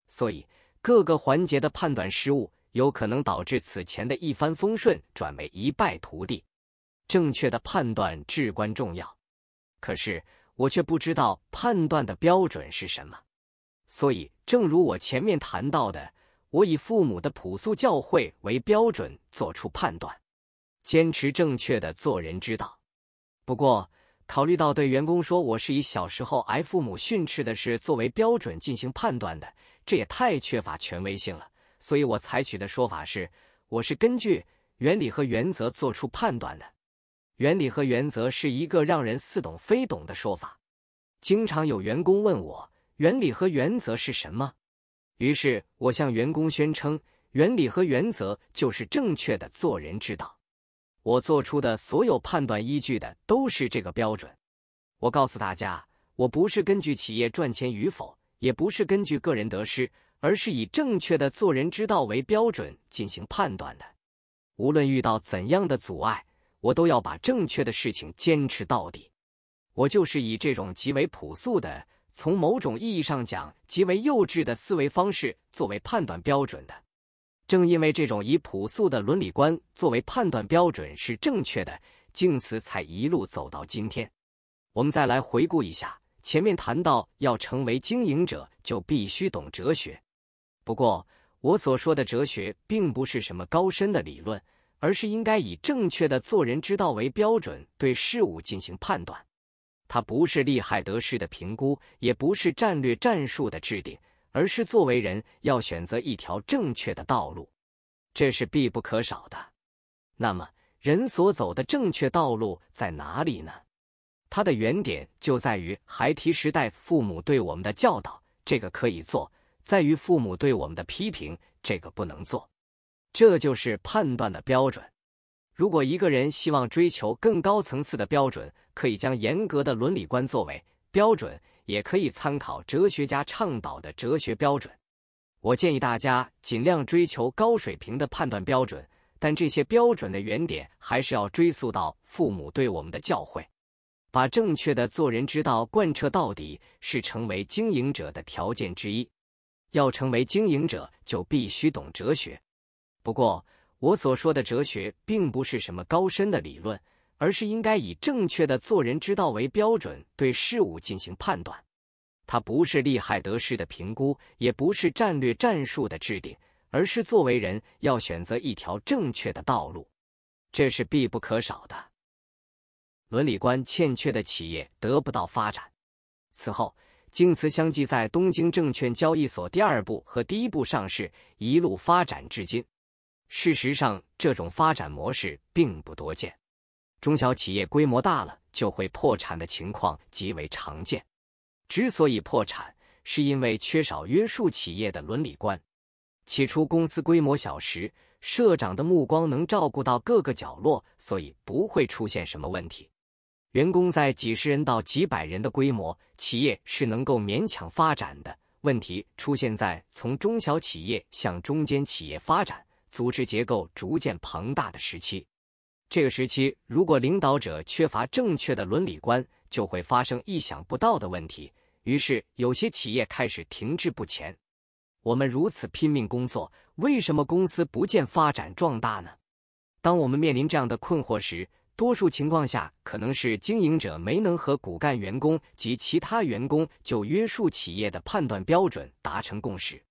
S1: 所以，各个环节的判断失误，有可能导致此前的一帆风顺转为一败涂地。正确的判断至关重要。可是，我却不知道判断的标准是什么。所以，正如我前面谈到的，我以父母的朴素教诲为标准做出判断，坚持正确的做人之道。不过，考虑到对员工说我是以小时候挨父母训斥的事作为标准进行判断的，这也太缺乏权威性了。所以我采取的说法是，我是根据原理和原则做出判断的。原理和原则是一个让人似懂非懂的说法，经常有员工问我原理和原则是什么。于是我向员工宣称，原理和原则就是正确的做人之道。我做出的所有判断依据的都是这个标准。我告诉大家，我不是根据企业赚钱与否，也不是根据个人得失，而是以正确的做人之道为标准进行判断的。无论遇到怎样的阻碍，我都要把正确的事情坚持到底。我就是以这种极为朴素的，从某种意义上讲极为幼稚的思维方式作为判断标准的。正因为这种以朴素的伦理观作为判断标准是正确的，京慈才一路走到今天。我们再来回顾一下前面谈到，要成为经营者就必须懂哲学。不过，我所说的哲学并不是什么高深的理论，而是应该以正确的做人之道为标准，对事物进行判断。它不是利害得失的评估，也不是战略战术的制定。而是作为人，要选择一条正确的道路，这是必不可少的。那么，人所走的正确道路在哪里呢？它的原点就在于孩提时代父母对我们的教导，这个可以做；在于父母对我们的批评，这个不能做。这就是判断的标准。如果一个人希望追求更高层次的标准，可以将严格的伦理观作为标准。也可以参考哲学家倡导的哲学标准。我建议大家尽量追求高水平的判断标准，但这些标准的原点还是要追溯到父母对我们的教诲，把正确的做人之道贯彻到底，是成为经营者的条件之一。要成为经营者，就必须懂哲学。不过，我所说的哲学并不是什么高深的理论。而是应该以正确的做人之道为标准，对事物进行判断。它不是利害得失的评估，也不是战略战术的制定，而是作为人要选择一条正确的道路，这是必不可少的。伦理观欠缺的企业得不到发展。此后，京瓷相继在东京证券交易所第二部和第一部上市，一路发展至今。事实上，这种发展模式并不多见。中小企业规模大了就会破产的情况极为常见。之所以破产，是因为缺少约束企业的伦理观。起初公司规模小时，社长的目光能照顾到各个角落，所以不会出现什么问题。员工在几十人到几百人的规模企业是能够勉强发展的。问题出现在从中小企业向中间企业发展、组织结构逐渐庞大的时期。这个时期，如果领导者缺乏正确的伦理观，就会发生意想不到的问题。于是，有些企业开始停滞不前。我们如此拼命工作，为什么公司不见发展壮大呢？当我们面临这样的困惑时，多数情况下可能是经营者没能和骨干员工及其他员工就约束企业的判断标准达成共识，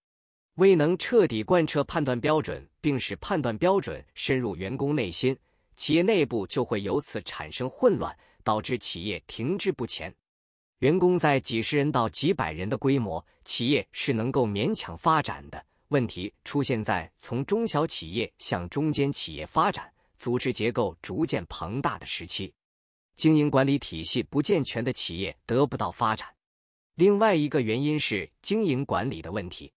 S1: 未能彻底贯彻判断标准，并使判断标准深入员工内心。企业内部就会由此产生混乱，导致企业停滞不前。员工在几十人到几百人的规模，企业是能够勉强发展的。问题出现在从中小企业向中间企业发展，组织结构逐渐庞大的时期，经营管理体系不健全的企业得不到发展。另外一个原因是经营管理的问题。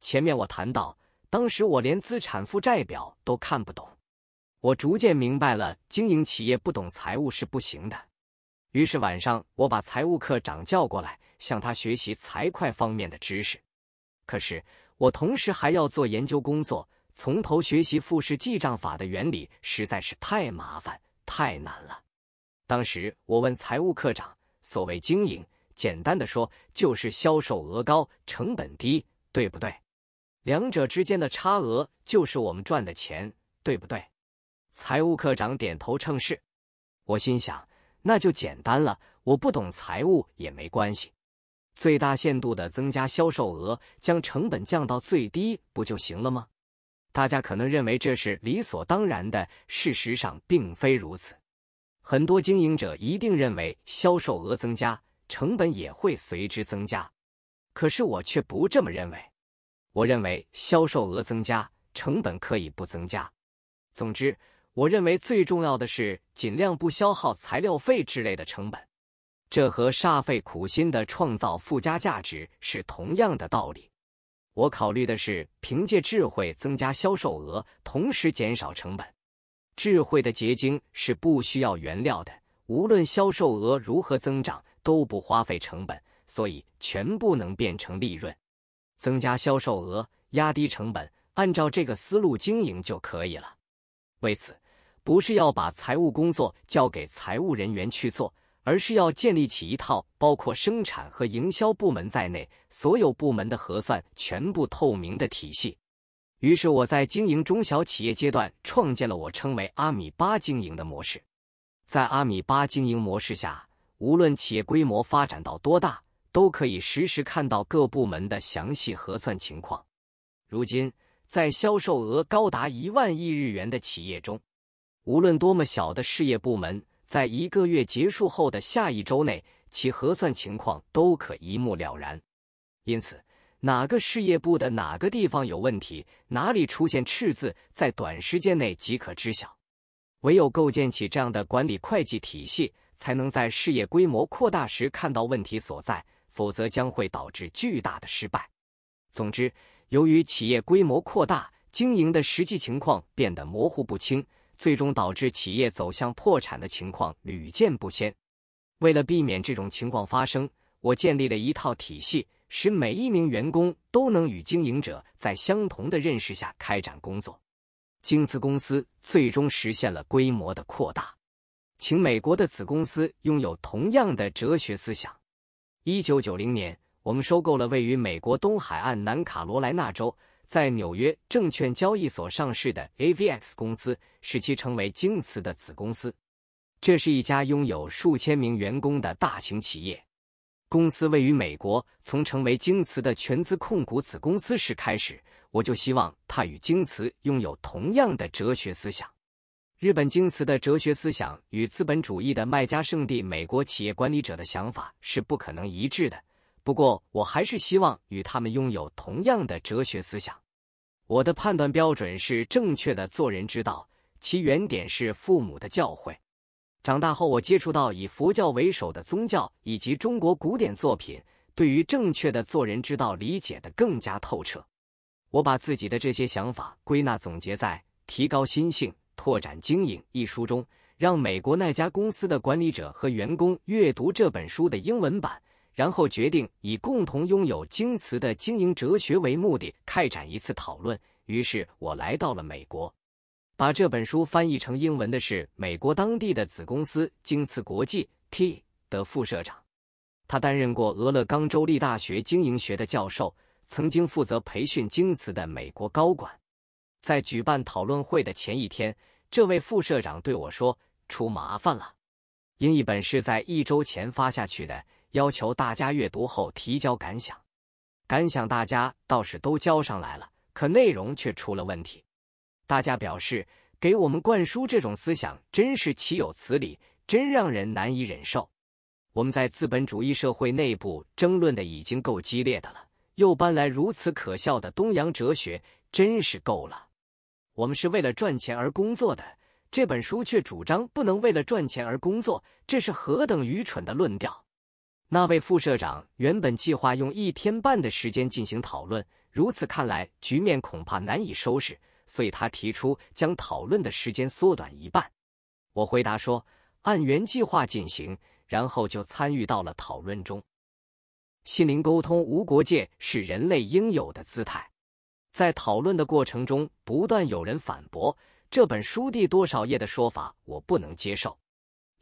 S1: 前面我谈到，当时我连资产负债表都看不懂。我逐渐明白了，经营企业不懂财务是不行的。于是晚上，我把财务科长叫过来，向他学习财会方面的知识。可是我同时还要做研究工作，从头学习复式记账法的原理实在是太麻烦、太难了。当时我问财务科长：“所谓经营，简单的说就是销售额高、成本低，对不对？两者之间的差额就是我们赚的钱，对不对？”财务科长点头称是，我心想那就简单了，我不懂财务也没关系，最大限度的增加销售额，将成本降到最低，不就行了吗？大家可能认为这是理所当然的，事实上并非如此。很多经营者一定认为销售额增加，成本也会随之增加，可是我却不这么认为。我认为销售额增加，成本可以不增加。总之。我认为最重要的是尽量不消耗材料费之类的成本，这和煞费苦心的创造附加价值是同样的道理。我考虑的是凭借智慧增加销售额，同时减少成本。智慧的结晶是不需要原料的，无论销售额如何增长，都不花费成本，所以全部能变成利润。增加销售额，压低成本，按照这个思路经营就可以了。为此。不是要把财务工作交给财务人员去做，而是要建立起一套包括生产和营销部门在内所有部门的核算全部透明的体系。于是我在经营中小企业阶段创建了我称为阿米巴经营的模式。在阿米巴经营模式下，无论企业规模发展到多大，都可以实时看到各部门的详细核算情况。如今，在销售额高达一万亿日元的企业中，无论多么小的事业部门，在一个月结束后的下一周内，其核算情况都可一目了然。因此，哪个事业部的哪个地方有问题，哪里出现赤字，在短时间内即可知晓。唯有构建起这样的管理会计体系，才能在事业规模扩大时看到问题所在，否则将会导致巨大的失败。总之，由于企业规模扩大，经营的实际情况变得模糊不清。最终导致企业走向破产的情况屡见不鲜。为了避免这种情况发生，我建立了一套体系，使每一名员工都能与经营者在相同的认识下开展工作。京瓷公司最终实现了规模的扩大，请美国的子公司拥有同样的哲学思想。1990年，我们收购了位于美国东海岸南卡罗来纳州。在纽约证券交易所上市的 AVX 公司，使其成为京瓷的子公司。这是一家拥有数千名员工的大型企业。公司位于美国。从成为京瓷的全资控股子公司时开始，我就希望它与京瓷拥有同样的哲学思想。日本京瓷的哲学思想与资本主义的卖家圣地美国企业管理者的想法是不可能一致的。不过，我还是希望与他们拥有同样的哲学思想。我的判断标准是正确的做人之道，其原点是父母的教诲。长大后，我接触到以佛教为首的宗教以及中国古典作品，对于正确的做人之道理解的更加透彻。我把自己的这些想法归纳总结在《提高心性，拓展经营》一书中，让美国那家公司的管理者和员工阅读这本书的英文版。然后决定以共同拥有京瓷的经营哲学为目的开展一次讨论。于是我来到了美国，把这本书翻译成英文的是美国当地的子公司京瓷国际 T 的副社长。他担任过俄勒冈州立大学经营学的教授，曾经负责培训京瓷的美国高管。在举办讨论会的前一天，这位副社长对我说：“出麻烦了。”英译本是在一周前发下去的。要求大家阅读后提交感想，感想大家倒是都交上来了，可内容却出了问题。大家表示，给我们灌输这种思想真是岂有此理，真让人难以忍受。我们在资本主义社会内部争论的已经够激烈的了，又搬来如此可笑的东洋哲学，真是够了。我们是为了赚钱而工作的，这本书却主张不能为了赚钱而工作，这是何等愚蠢的论调！那位副社长原本计划用一天半的时间进行讨论，如此看来，局面恐怕难以收拾，所以他提出将讨论的时间缩短一半。我回答说：“按原计划进行。”然后就参与到了讨论中。心灵沟通无国界是人类应有的姿态。在讨论的过程中，不断有人反驳这本书第多少页的说法，我不能接受。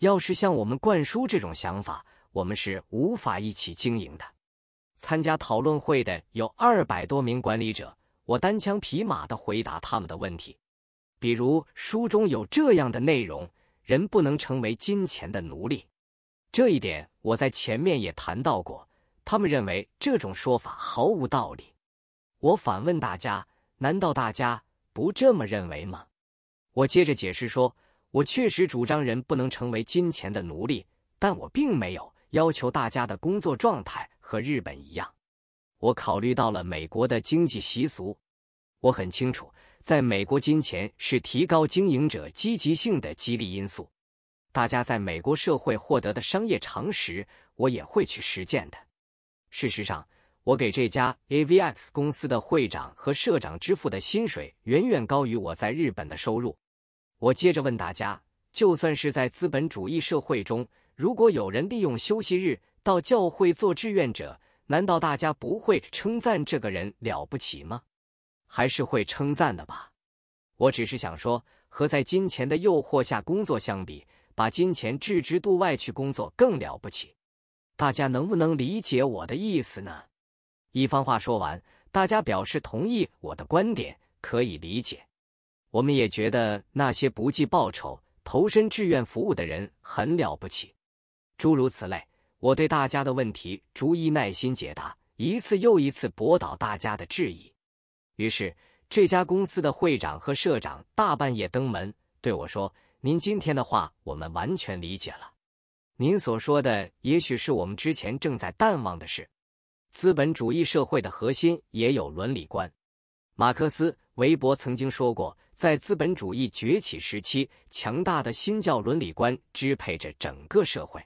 S1: 要是向我们灌输这种想法。我们是无法一起经营的。参加讨论会的有二百多名管理者，我单枪匹马的回答他们的问题。比如书中有这样的内容：人不能成为金钱的奴隶。这一点我在前面也谈到过。他们认为这种说法毫无道理。我反问大家：难道大家不这么认为吗？我接着解释说：我确实主张人不能成为金钱的奴隶，但我并没有。要求大家的工作状态和日本一样。我考虑到了美国的经济习俗，我很清楚，在美国，金钱是提高经营者积极性的激励因素。大家在美国社会获得的商业常识，我也会去实践的。事实上，我给这家 AVX 公司的会长和社长支付的薪水，远远高于我在日本的收入。我接着问大家，就算是在资本主义社会中。如果有人利用休息日到教会做志愿者，难道大家不会称赞这个人了不起吗？还是会称赞的吧。我只是想说，和在金钱的诱惑下工作相比，把金钱置之度外去工作更了不起。大家能不能理解我的意思呢？一番话说完，大家表示同意我的观点，可以理解。我们也觉得那些不计报酬投身志愿服务的人很了不起。诸如此类，我对大家的问题逐一耐心解答，一次又一次驳倒大家的质疑。于是，这家公司的会长和社长大半夜登门对我说：“您今天的话，我们完全理解了。您所说的，也许是我们之前正在淡忘的事。资本主义社会的核心也有伦理观。马克思、韦伯曾经说过，在资本主义崛起时期，强大的新教伦理观支配着整个社会。”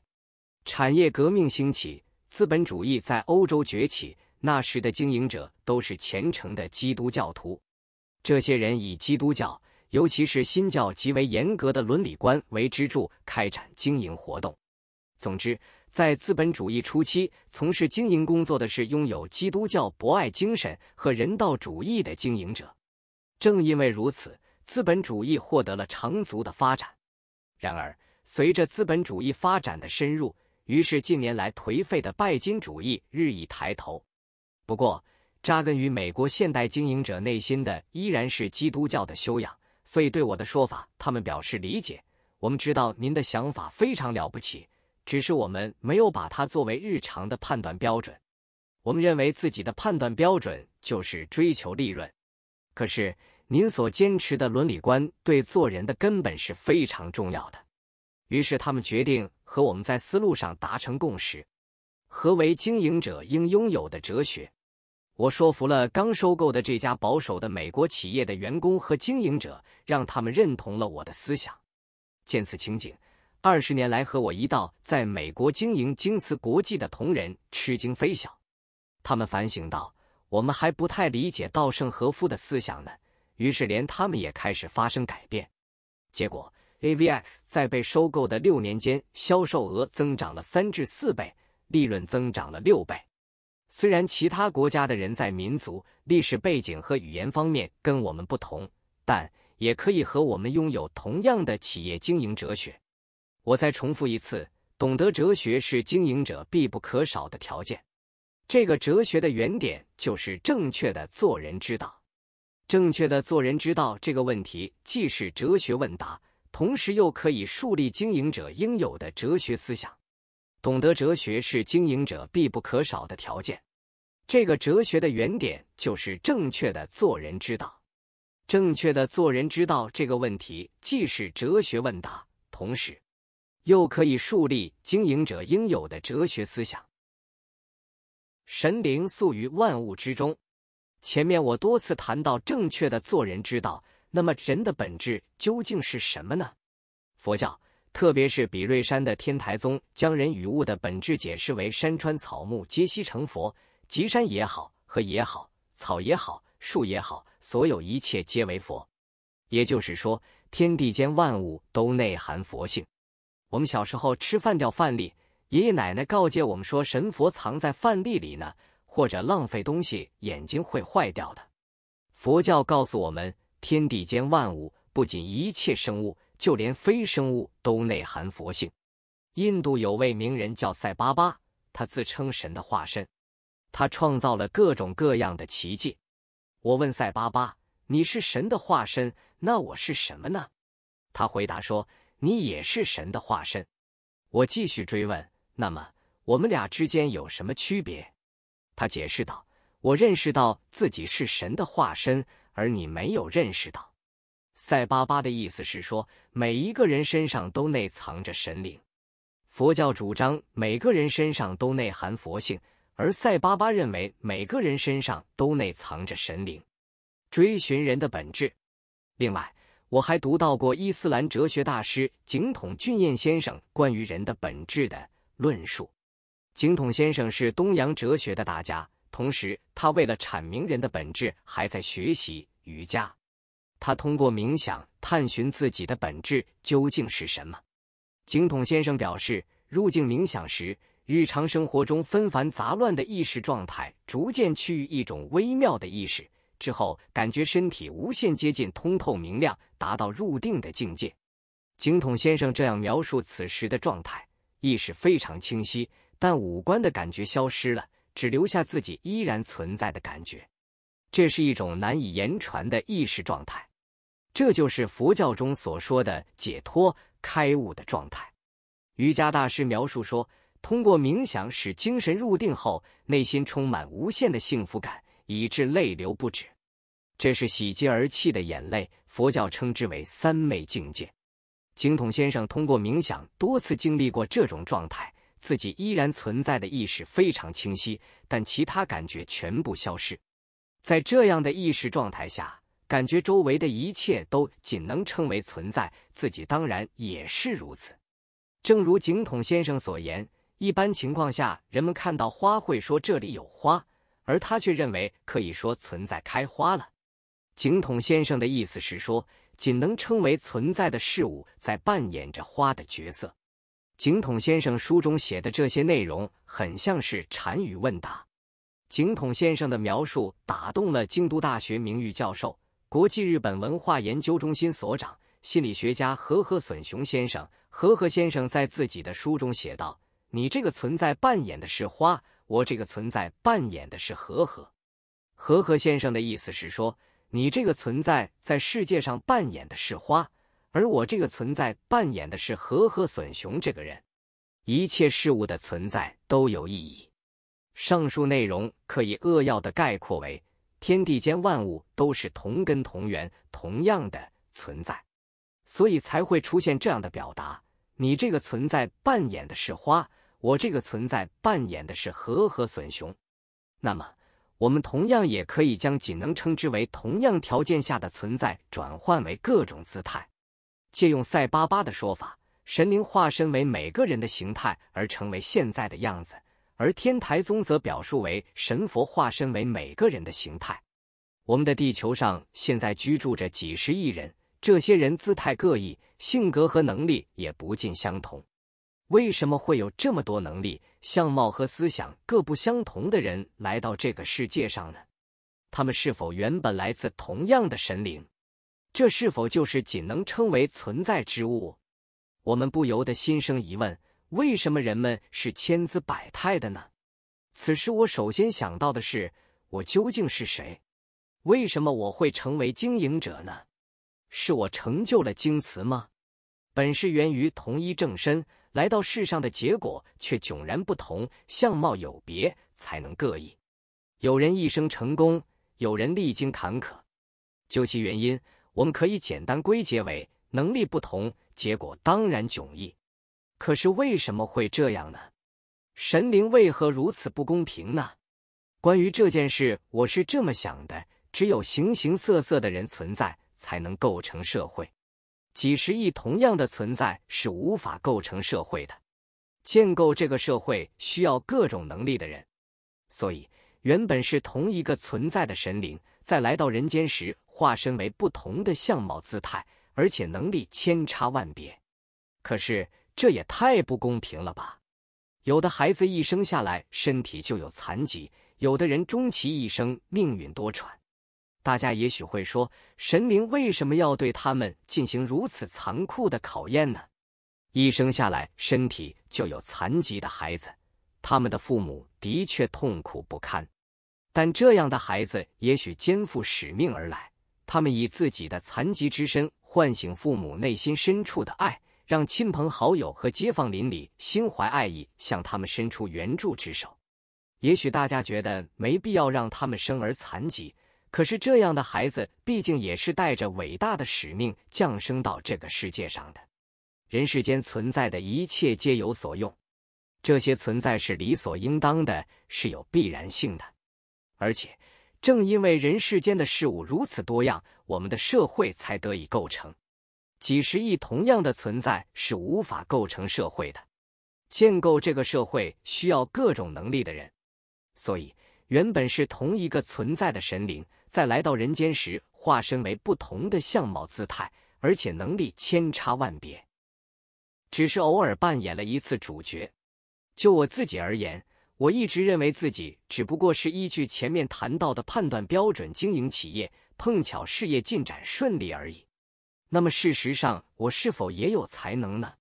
S1: 产业革命兴起，资本主义在欧洲崛起。那时的经营者都是虔诚的基督教徒，这些人以基督教，尤其是新教极为严格的伦理观为支柱，开展经营活动。总之，在资本主义初期，从事经营工作的是拥有基督教博爱精神和人道主义的经营者。正因为如此，资本主义获得了长足的发展。然而，随着资本主义发展的深入，于是近年来颓废的拜金主义日益抬头。不过，扎根于美国现代经营者内心的依然是基督教的修养，所以对我的说法，他们表示理解。我们知道您的想法非常了不起，只是我们没有把它作为日常的判断标准。我们认为自己的判断标准就是追求利润。可是，您所坚持的伦理观对做人的根本是非常重要的。于是，他们决定和我们在思路上达成共识。何为经营者应拥有的哲学？我说服了刚收购的这家保守的美国企业的员工和经营者，让他们认同了我的思想。见此情景，二十年来和我一道在美国经营京瓷国际的同仁吃惊非小。他们反省道：“我们还不太理解稻盛和夫的思想呢。”于是，连他们也开始发生改变。结果。AVX 在被收购的六年间，销售额增长了三至四倍，利润增长了六倍。虽然其他国家的人在民族、历史背景和语言方面跟我们不同，但也可以和我们拥有同样的企业经营哲学。我再重复一次，懂得哲学是经营者必不可少的条件。这个哲学的原点就是正确的做人之道。正确的做人之道这个问题既是哲学问答。同时又可以树立经营者应有的哲学思想，懂得哲学是经营者必不可少的条件。这个哲学的原点就是正确的做人之道。正确的做人之道这个问题既是哲学问答，同时又可以树立经营者应有的哲学思想。神灵素于万物之中，前面我多次谈到正确的做人之道。那么人的本质究竟是什么呢？佛教，特别是比瑞山的天台宗，将人与物的本质解释为山川草木皆悉成佛，吉山也好，河也好，草也好，树也好，所有一切皆为佛。也就是说，天地间万物都内含佛性。我们小时候吃饭掉饭粒，爷爷奶奶告诫我们说，神佛藏在饭粒里呢，或者浪费东西，眼睛会坏掉的。佛教告诉我们。天地间万物，不仅一切生物，就连非生物都内含佛性。印度有位名人叫塞巴巴，他自称神的化身，他创造了各种各样的奇迹。我问塞巴巴：“你是神的化身，那我是什么呢？”他回答说：“你也是神的化身。”我继续追问：“那么我们俩之间有什么区别？”他解释道：“我认识到自己是神的化身。”而你没有认识到，塞巴巴的意思是说，每一个人身上都内藏着神灵。佛教主张每个人身上都内含佛性，而塞巴巴认为每个人身上都内藏着神灵。追寻人的本质。另外，我还读到过伊斯兰哲学大师井统俊彦先生关于人的本质的论述。井统先生是东洋哲学的大家。同时，他为了阐明人的本质，还在学习瑜伽。他通过冥想探寻自己的本质究竟是什么。经统先生表示，入境冥想时，日常生活中纷繁杂乱的意识状态逐渐趋于一种微妙的意识，之后感觉身体无限接近通透明亮，达到入定的境界。经统先生这样描述此时的状态：意识非常清晰，但五官的感觉消失了。只留下自己依然存在的感觉，这是一种难以言传的意识状态，这就是佛教中所说的解脱开悟的状态。瑜伽大师描述说，通过冥想使精神入定后，内心充满无限的幸福感，以致泪流不止，这是喜极而泣的眼泪。佛教称之为三昧境界。经筒先生通过冥想多次经历过这种状态。自己依然存在的意识非常清晰，但其他感觉全部消失。在这样的意识状态下，感觉周围的一切都仅能称为存在，自己当然也是如此。正如井筒先生所言，一般情况下，人们看到花会说这里有花，而他却认为可以说存在开花了。井筒先生的意思是说，仅能称为存在的事物在扮演着花的角色。井筒先生书中写的这些内容，很像是禅语问答。井筒先生的描述打动了京都大学名誉教授、国际日本文化研究中心所长、心理学家和和损雄先生。和和先生在自己的书中写道：“你这个存在扮演的是花，我这个存在扮演的是和和。”和和先生的意思是说，你这个存在在世界上扮演的是花。而我这个存在扮演的是和和损雄这个人，一切事物的存在都有意义。上述内容可以扼要的概括为：天地间万物都是同根同源、同样的存在，所以才会出现这样的表达。你这个存在扮演的是花，我这个存在扮演的是和和损雄。那么，我们同样也可以将仅能称之为同样条件下的存在转换为各种姿态。借用塞巴巴的说法，神灵化身为每个人的形态而成为现在的样子，而天台宗则表述为神佛化身为每个人的形态。我们的地球上现在居住着几十亿人，这些人姿态各异，性格和能力也不尽相同。为什么会有这么多能力、相貌和思想各不相同的人来到这个世界上呢？他们是否原本来自同样的神灵？这是否就是仅能称为存在之物？我们不由得心生疑问：为什么人们是千姿百态的呢？此时我首先想到的是：我究竟是谁？为什么我会成为经营者呢？是我成就了京瓷吗？本是源于同一正身来到世上的结果却迥然不同，相貌有别才能各异。有人一生成功，有人历经坎坷。究其原因。我们可以简单归结为能力不同，结果当然迥异。可是为什么会这样呢？神灵为何如此不公平呢？关于这件事，我是这么想的：只有形形色色的人存在，才能构成社会。几十亿同样的存在是无法构成社会的。建构这个社会需要各种能力的人，所以原本是同一个存在的神灵，在来到人间时。化身为不同的相貌、姿态，而且能力千差万别。可是这也太不公平了吧！有的孩子一生下来身体就有残疾，有的人终其一生命运多舛。大家也许会说，神灵为什么要对他们进行如此残酷的考验呢？一生下来身体就有残疾的孩子，他们的父母的确痛苦不堪，但这样的孩子也许肩负使命而来。他们以自己的残疾之身唤醒父母内心深处的爱，让亲朋好友和街坊邻里心怀爱意，向他们伸出援助之手。也许大家觉得没必要让他们生而残疾，可是这样的孩子毕竟也是带着伟大的使命降生到这个世界上的。人世间存在的一切皆有所用，这些存在是理所应当的，是有必然性的，而且。正因为人世间的事物如此多样，我们的社会才得以构成。几十亿同样的存在是无法构成社会的。建构这个社会需要各种能力的人，所以原本是同一个存在的神灵，在来到人间时化身为不同的相貌姿态，而且能力千差万别。只是偶尔扮演了一次主角。就我自己而言。我一直认为自己只不过是依据前面谈到的判断标准经营企业，碰巧事业进展顺利而已。那么，事实上我是否也有才能呢？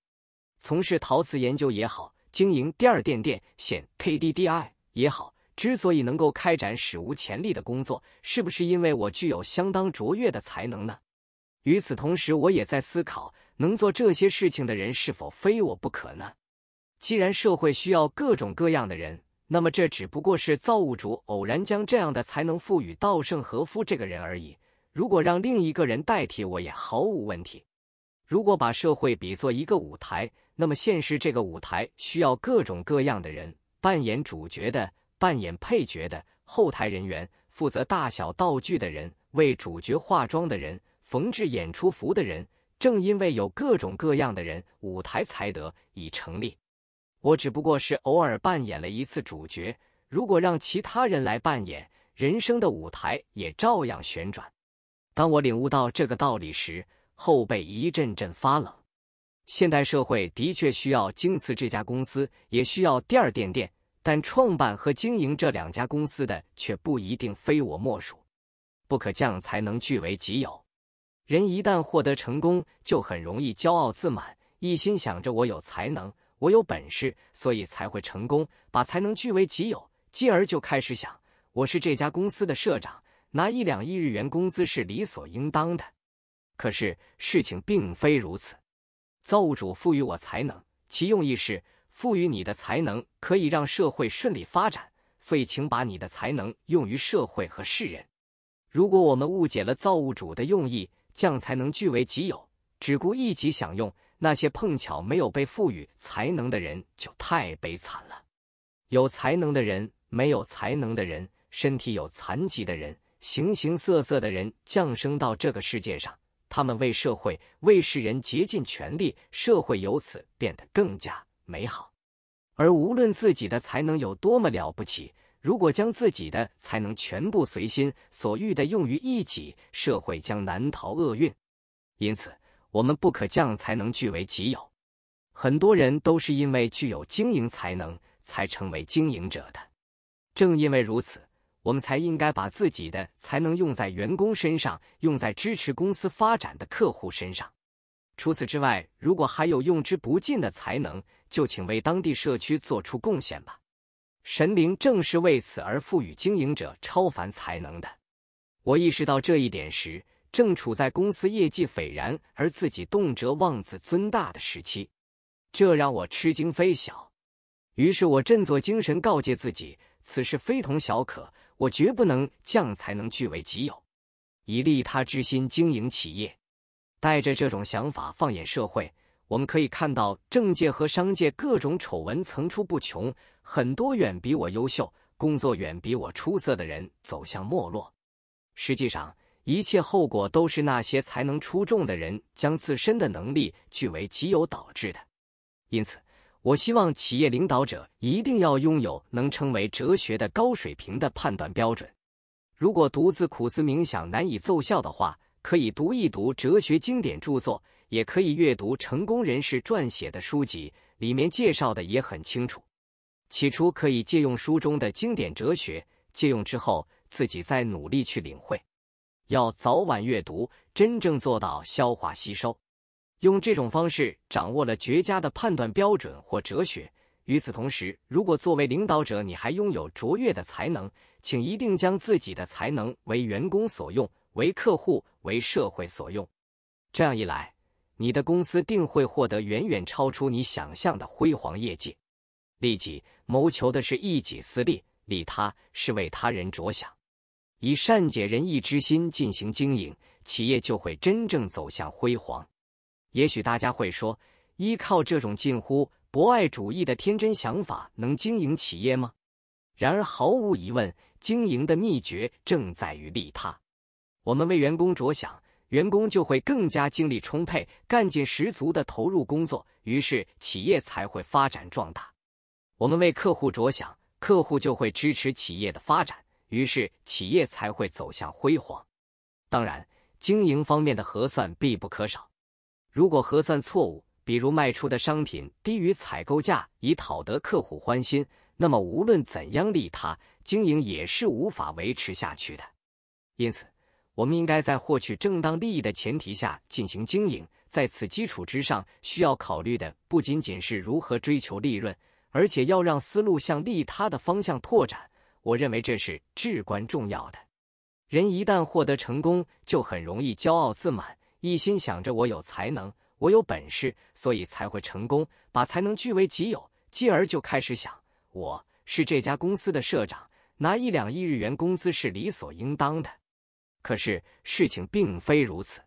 S1: 从事陶瓷研究也好，经营第二电电、线 KDDI 也好，之所以能够开展史无前例的工作，是不是因为我具有相当卓越的才能呢？与此同时，我也在思考，能做这些事情的人是否非我不可呢？既然社会需要各种各样的人。那么这只不过是造物主偶然将这样的才能赋予稻盛和夫这个人而已。如果让另一个人代替我，也毫无问题。如果把社会比作一个舞台，那么现实这个舞台需要各种各样的人：扮演主角的，扮演配角的，后台人员，负责大小道具的人，为主角化妆的人，缝制演出服的人。正因为有各种各样的人，舞台才得以成立。我只不过是偶尔扮演了一次主角，如果让其他人来扮演，人生的舞台也照样旋转。当我领悟到这个道理时，后背一阵阵发冷。现代社会的确需要京瓷这家公司，也需要第二店店，但创办和经营这两家公司的却不一定非我莫属，不可将才能据为己有。人一旦获得成功，就很容易骄傲自满，一心想着我有才能。我有本事，所以才会成功，把才能据为己有，进而就开始想，我是这家公司的社长，拿一两亿日元工资是理所应当的。可是事情并非如此，造物主赋予我才能，其用意是赋予你的才能可以让社会顺利发展，所以请把你的才能用于社会和世人。如果我们误解了造物主的用意，将才能据为己有，只顾一己享用。那些碰巧没有被赋予才能的人就太悲惨了。有才能的人，没有才能的人，身体有残疾的人，形形色色的人，降生到这个世界上，他们为社会、为世人竭尽全力，社会由此变得更加美好。而无论自己的才能有多么了不起，如果将自己的才能全部随心所欲的用于一己，社会将难逃厄运。因此。我们不可将才能据为己有。很多人都是因为具有经营才能才成为经营者的。正因为如此，我们才应该把自己的才能用在员工身上，用在支持公司发展的客户身上。除此之外，如果还有用之不尽的才能，就请为当地社区做出贡献吧。神灵正是为此而赋予经营者超凡才能的。我意识到这一点时。正处在公司业绩斐然，而自己动辄妄自尊大的时期，这让我吃惊非小。于是我振作精神，告诫自己：此事非同小可，我绝不能将才能据为己有，以利他之心经营企业。带着这种想法，放眼社会，我们可以看到政界和商界各种丑闻层出不穷，很多远比我优秀、工作远比我出色的人走向没落。实际上，一切后果都是那些才能出众的人将自身的能力据为己有导致的，因此，我希望企业领导者一定要拥有能称为哲学的高水平的判断标准。如果独自苦思冥想难以奏效的话，可以读一读哲学经典著作，也可以阅读成功人士撰写的书籍，里面介绍的也很清楚。起初可以借用书中的经典哲学，借用之后自己再努力去领会。要早晚阅读，真正做到消化吸收。用这种方式掌握了绝佳的判断标准或哲学。与此同时，如果作为领导者，你还拥有卓越的才能，请一定将自己的才能为员工所用，为客户、为社会所用。这样一来，你的公司定会获得远远超出你想象的辉煌业绩。利己谋求的是一己私利，利他是为他人着想。以善解人意之心进行经营，企业就会真正走向辉煌。也许大家会说，依靠这种近乎博爱主义的天真想法能经营企业吗？然而，毫无疑问，经营的秘诀正在于利他。我们为员工着想，员工就会更加精力充沛、干劲十足的投入工作，于是企业才会发展壮大。我们为客户着想，客户就会支持企业的发展。于是，企业才会走向辉煌。当然，经营方面的核算必不可少。如果核算错误，比如卖出的商品低于采购价以讨得客户欢心，那么无论怎样利他经营也是无法维持下去的。因此，我们应该在获取正当利益的前提下进行经营。在此基础之上，需要考虑的不仅仅是如何追求利润，而且要让思路向利他的方向拓展。我认为这是至关重要的。人一旦获得成功，就很容易骄傲自满，一心想着我有才能，我有本事，所以才会成功，把才能据为己有，继而就开始想我是这家公司的社长，拿一两亿日元工资是理所应当的。可是事情并非如此，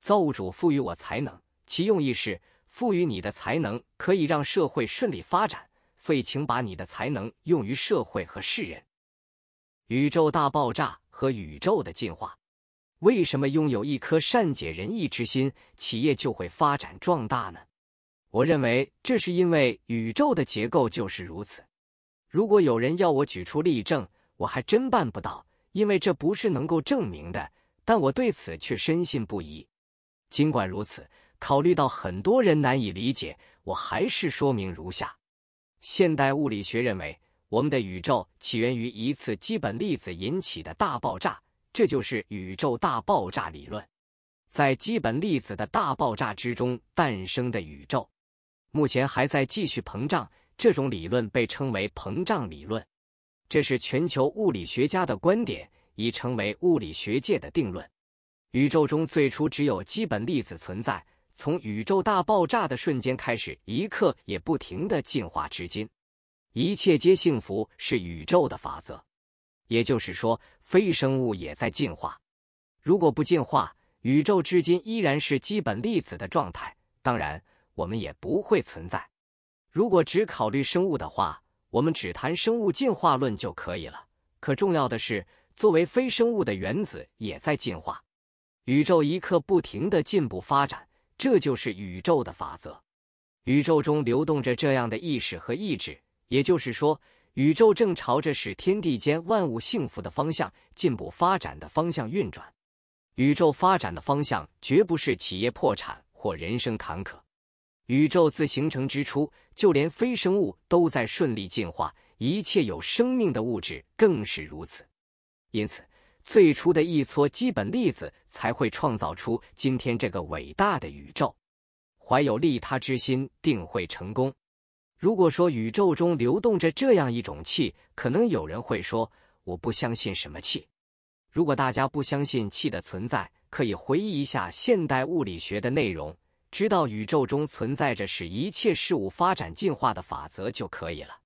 S1: 造物主赋予我才能，其用意是赋予你的才能可以让社会顺利发展，所以请把你的才能用于社会和世人。宇宙大爆炸和宇宙的进化，为什么拥有一颗善解人意之心，企业就会发展壮大呢？我认为这是因为宇宙的结构就是如此。如果有人要我举出例证，我还真办不到，因为这不是能够证明的。但我对此却深信不疑。尽管如此，考虑到很多人难以理解，我还是说明如下：现代物理学认为。我们的宇宙起源于一次基本粒子引起的大爆炸，这就是宇宙大爆炸理论。在基本粒子的大爆炸之中诞生的宇宙，目前还在继续膨胀。这种理论被称为膨胀理论。这是全球物理学家的观点，已成为物理学界的定论。宇宙中最初只有基本粒子存在，从宇宙大爆炸的瞬间开始，一刻也不停的进化至今。一切皆幸福是宇宙的法则，也就是说，非生物也在进化。如果不进化，宇宙至今依然是基本粒子的状态，当然我们也不会存在。如果只考虑生物的话，我们只谈生物进化论就可以了。可重要的是，作为非生物的原子也在进化，宇宙一刻不停的进步发展，这就是宇宙的法则。宇宙中流动着这样的意识和意志。也就是说，宇宙正朝着使天地间万物幸福的方向、进步发展的方向运转。宇宙发展的方向绝不是企业破产或人生坎坷。宇宙自形成之初，就连非生物都在顺利进化，一切有生命的物质更是如此。因此，最初的一撮基本粒子才会创造出今天这个伟大的宇宙。怀有利他之心，定会成功。如果说宇宙中流动着这样一种气，可能有人会说我不相信什么气。如果大家不相信气的存在，可以回忆一下现代物理学的内容，知道宇宙中存在着使一切事物发展进化的法则就可以了。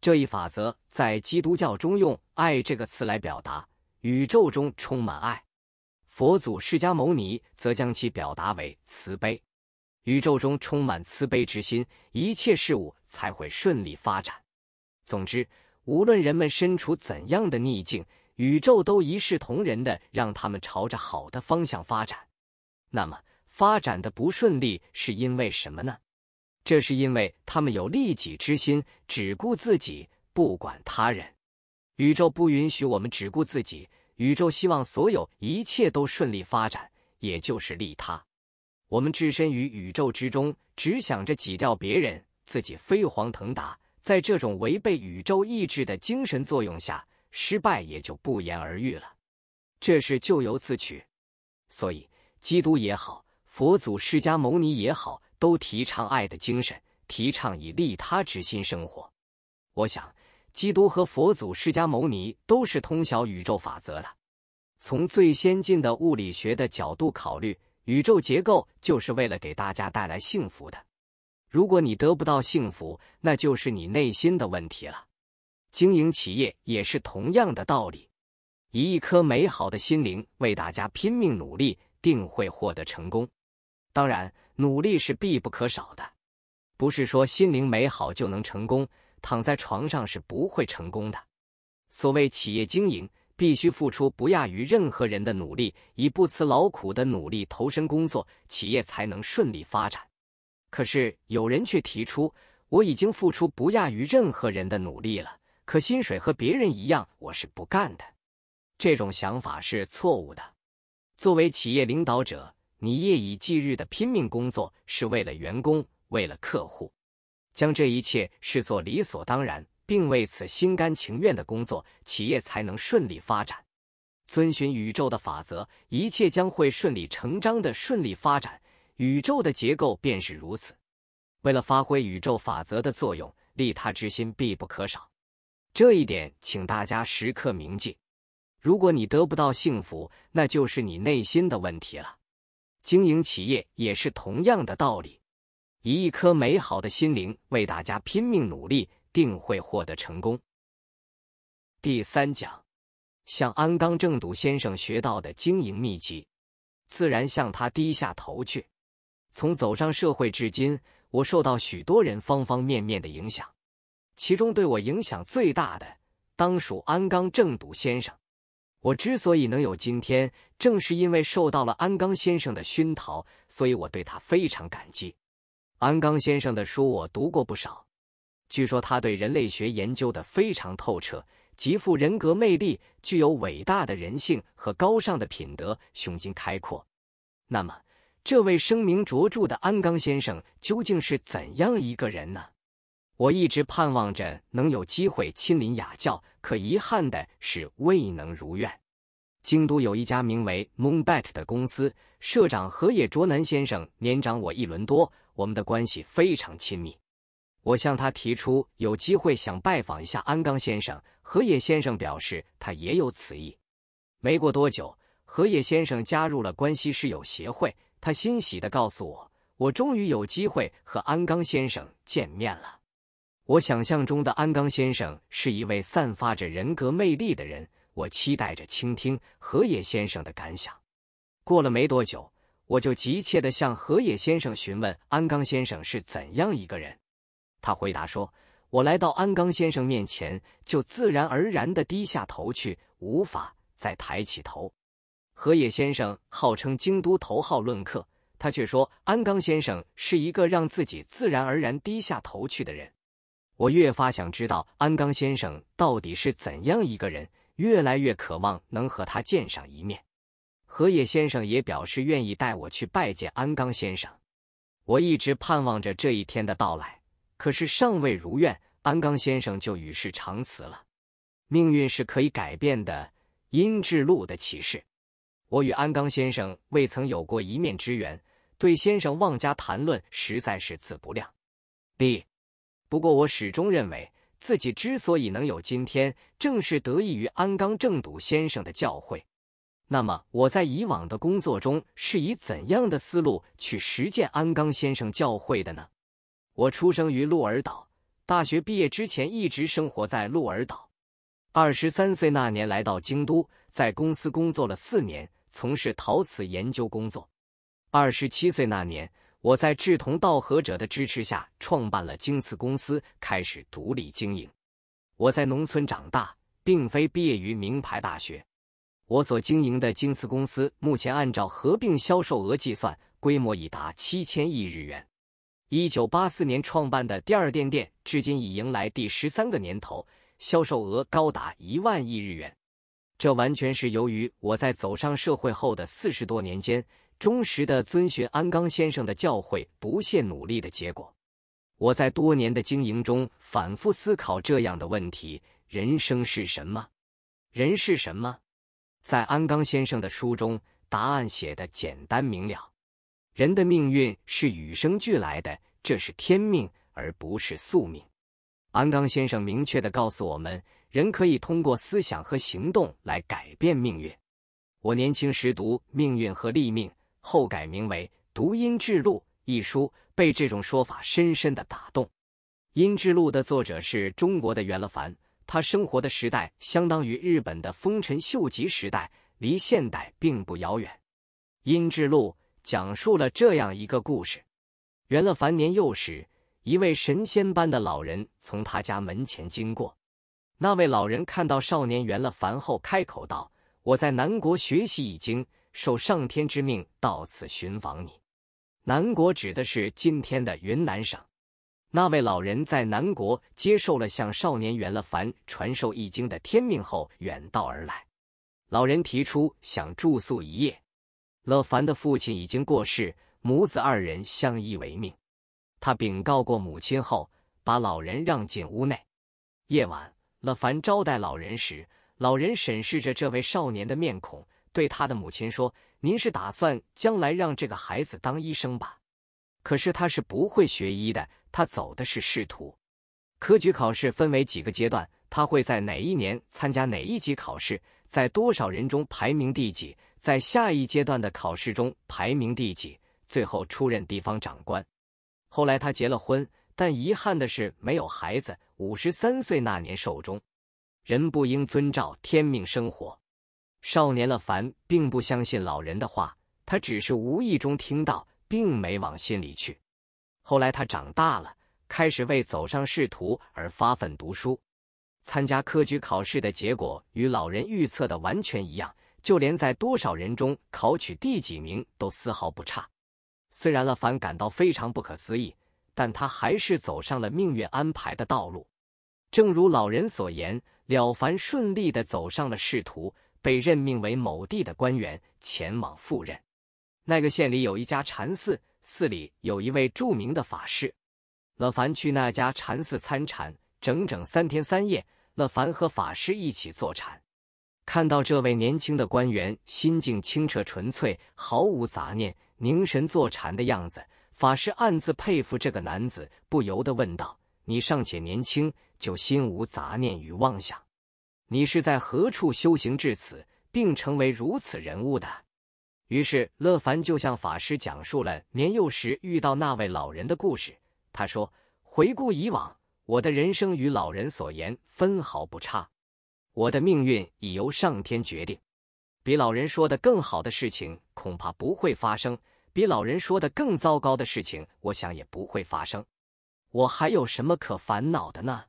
S1: 这一法则在基督教中用“爱”这个词来表达，宇宙中充满爱；佛祖释迦牟尼则将其表达为慈悲。宇宙中充满慈悲之心，一切事物才会顺利发展。总之，无论人们身处怎样的逆境，宇宙都一视同仁的让他们朝着好的方向发展。那么，发展的不顺利是因为什么呢？这是因为他们有利己之心，只顾自己，不管他人。宇宙不允许我们只顾自己，宇宙希望所有一切都顺利发展，也就是利他。我们置身于宇宙之中，只想着挤掉别人，自己飞黄腾达。在这种违背宇宙意志的精神作用下，失败也就不言而喻了。这是咎由自取。所以，基督也好，佛祖释迦牟尼也好，都提倡爱的精神，提倡以利他之心生活。我想，基督和佛祖释迦牟尼都是通晓宇宙法则的。从最先进的物理学的角度考虑。宇宙结构就是为了给大家带来幸福的。如果你得不到幸福，那就是你内心的问题了。经营企业也是同样的道理。以一颗美好的心灵为大家拼命努力，定会获得成功。当然，努力是必不可少的。不是说心灵美好就能成功，躺在床上是不会成功的。所谓企业经营。必须付出不亚于任何人的努力，以不辞劳苦的努力投身工作，企业才能顺利发展。可是有人却提出：“我已经付出不亚于任何人的努力了，可薪水和别人一样，我是不干的。”这种想法是错误的。作为企业领导者，你夜以继日的拼命工作，是为了员工，为了客户，将这一切视作理所当然。并为此心甘情愿的工作，企业才能顺利发展。遵循宇宙的法则，一切将会顺理成章地顺利发展。宇宙的结构便是如此。为了发挥宇宙法则的作用，利他之心必不可少。这一点，请大家时刻铭记。如果你得不到幸福，那就是你内心的问题了。经营企业也是同样的道理。以一颗美好的心灵为大家拼命努力。定会获得成功。第三讲，向安刚正笃先生学到的经营秘籍，自然向他低下头去。从走上社会至今，我受到许多人方方面面的影响，其中对我影响最大的当属安刚正笃先生。我之所以能有今天，正是因为受到了安刚先生的熏陶，所以我对他非常感激。安刚先生的书我读过不少。据说他对人类学研究的非常透彻，极富人格魅力，具有伟大的人性和高尚的品德，胸襟开阔。那么，这位声名卓著的安冈先生究竟是怎样一个人呢？我一直盼望着能有机会亲临雅教，可遗憾的是未能如愿。京都有一家名为 m o o n b a t 的公司，社长河野卓南先生年长我一轮多，我们的关系非常亲密。我向他提出有机会想拜访一下安冈先生，河野先生表示他也有此意。没过多久，河野先生加入了关系室友协会，他欣喜地告诉我，我终于有机会和安冈先生见面了。我想象中的安冈先生是一位散发着人格魅力的人，我期待着倾听河野先生的感想。过了没多久，我就急切地向河野先生询问安冈先生是怎样一个人。他回答说：“我来到安纲先生面前，就自然而然地低下头去，无法再抬起头。”河野先生号称京都头号论客，他却说安纲先生是一个让自己自然而然低下头去的人。我越发想知道安纲先生到底是怎样一个人，越来越渴望能和他见上一面。河野先生也表示愿意带我去拜见安纲先生。我一直盼望着这一天的到来。可是尚未如愿，安纲先生就与世长辞了。命运是可以改变的，阴志路的启示。我与安纲先生未曾有过一面之缘，对先生妄加谈论，实在是自不量力。不过，我始终认为自己之所以能有今天，正是得益于安纲正笃先生的教诲。那么，我在以往的工作中是以怎样的思路去实践安纲先生教诲的呢？我出生于鹿儿岛，大学毕业之前一直生活在鹿儿岛。二十三岁那年来到京都，在公司工作了四年，从事陶瓷研究工作。二十七岁那年，我在志同道合者的支持下创办了京瓷公司，开始独立经营。我在农村长大，并非毕业于名牌大学。我所经营的京瓷公司，目前按照合并销售额计算，规模已达七千亿日元。1984年创办的第二店店，至今已迎来第十三个年头，销售额高达一万亿日元。这完全是由于我在走上社会后的四十多年间，忠实的遵循安冈先生的教诲，不懈努力的结果。我在多年的经营中，反复思考这样的问题：人生是什么？人是什么？在安冈先生的书中，答案写得简单明了。人的命运是与生俱来的，这是天命，而不是宿命。安刚先生明确地告诉我们，人可以通过思想和行动来改变命运。我年轻时读《命运和立命》，后改名为《读音志录》一书，被这种说法深深地打动。《音志录》的作者是中国的袁了凡，他生活的时代相当于日本的丰臣秀吉时代，离现代并不遥远。《音志录》。讲述了这样一个故事：元了凡年幼时，一位神仙般的老人从他家门前经过。那位老人看到少年元了凡后，开口道：“我在南国学习《易经》，受上天之命，到此寻访你。”南国指的是今天的云南省。那位老人在南国接受了向少年元了凡传授《易经》的天命后，远道而来。老人提出想住宿一夜。乐凡的父亲已经过世，母子二人相依为命。他禀告过母亲后，把老人让进屋内。夜晚，乐凡招待老人时，老人审视着这位少年的面孔，对他的母亲说：“您是打算将来让这个孩子当医生吧？可是他是不会学医的，他走的是仕途。科举考试分为几个阶段，他会在哪一年参加哪一级考试，在多少人中排名第几？”在下一阶段的考试中排名第几？最后出任地方长官。后来他结了婚，但遗憾的是没有孩子。五十三岁那年寿终。人不应遵照天命生活。少年了凡并不相信老人的话，他只是无意中听到，并没往心里去。后来他长大了，开始为走上仕途而发奋读书。参加科举考试的结果与老人预测的完全一样。就连在多少人中考取第几名都丝毫不差。虽然了凡感到非常不可思议，但他还是走上了命运安排的道路。正如老人所言，了凡顺利的走上了仕途，被任命为某地的官员，前往赴任。那个县里有一家禅寺，寺里有一位著名的法师。乐凡去那家禅寺参禅，整整三天三夜。乐凡和法师一起坐禅。看到这位年轻的官员心境清澈纯粹，毫无杂念，凝神坐禅的样子，法师暗自佩服这个男子，不由得问道：“你尚且年轻，就心无杂念与妄想，你是在何处修行至此，并成为如此人物的？”于是乐凡就向法师讲述了年幼时遇到那位老人的故事。他说：“回顾以往，我的人生与老人所言分毫不差。”我的命运已由上天决定，比老人说的更好的事情恐怕不会发生，比老人说的更糟糕的事情我想也不会发生，我还有什么可烦恼的呢？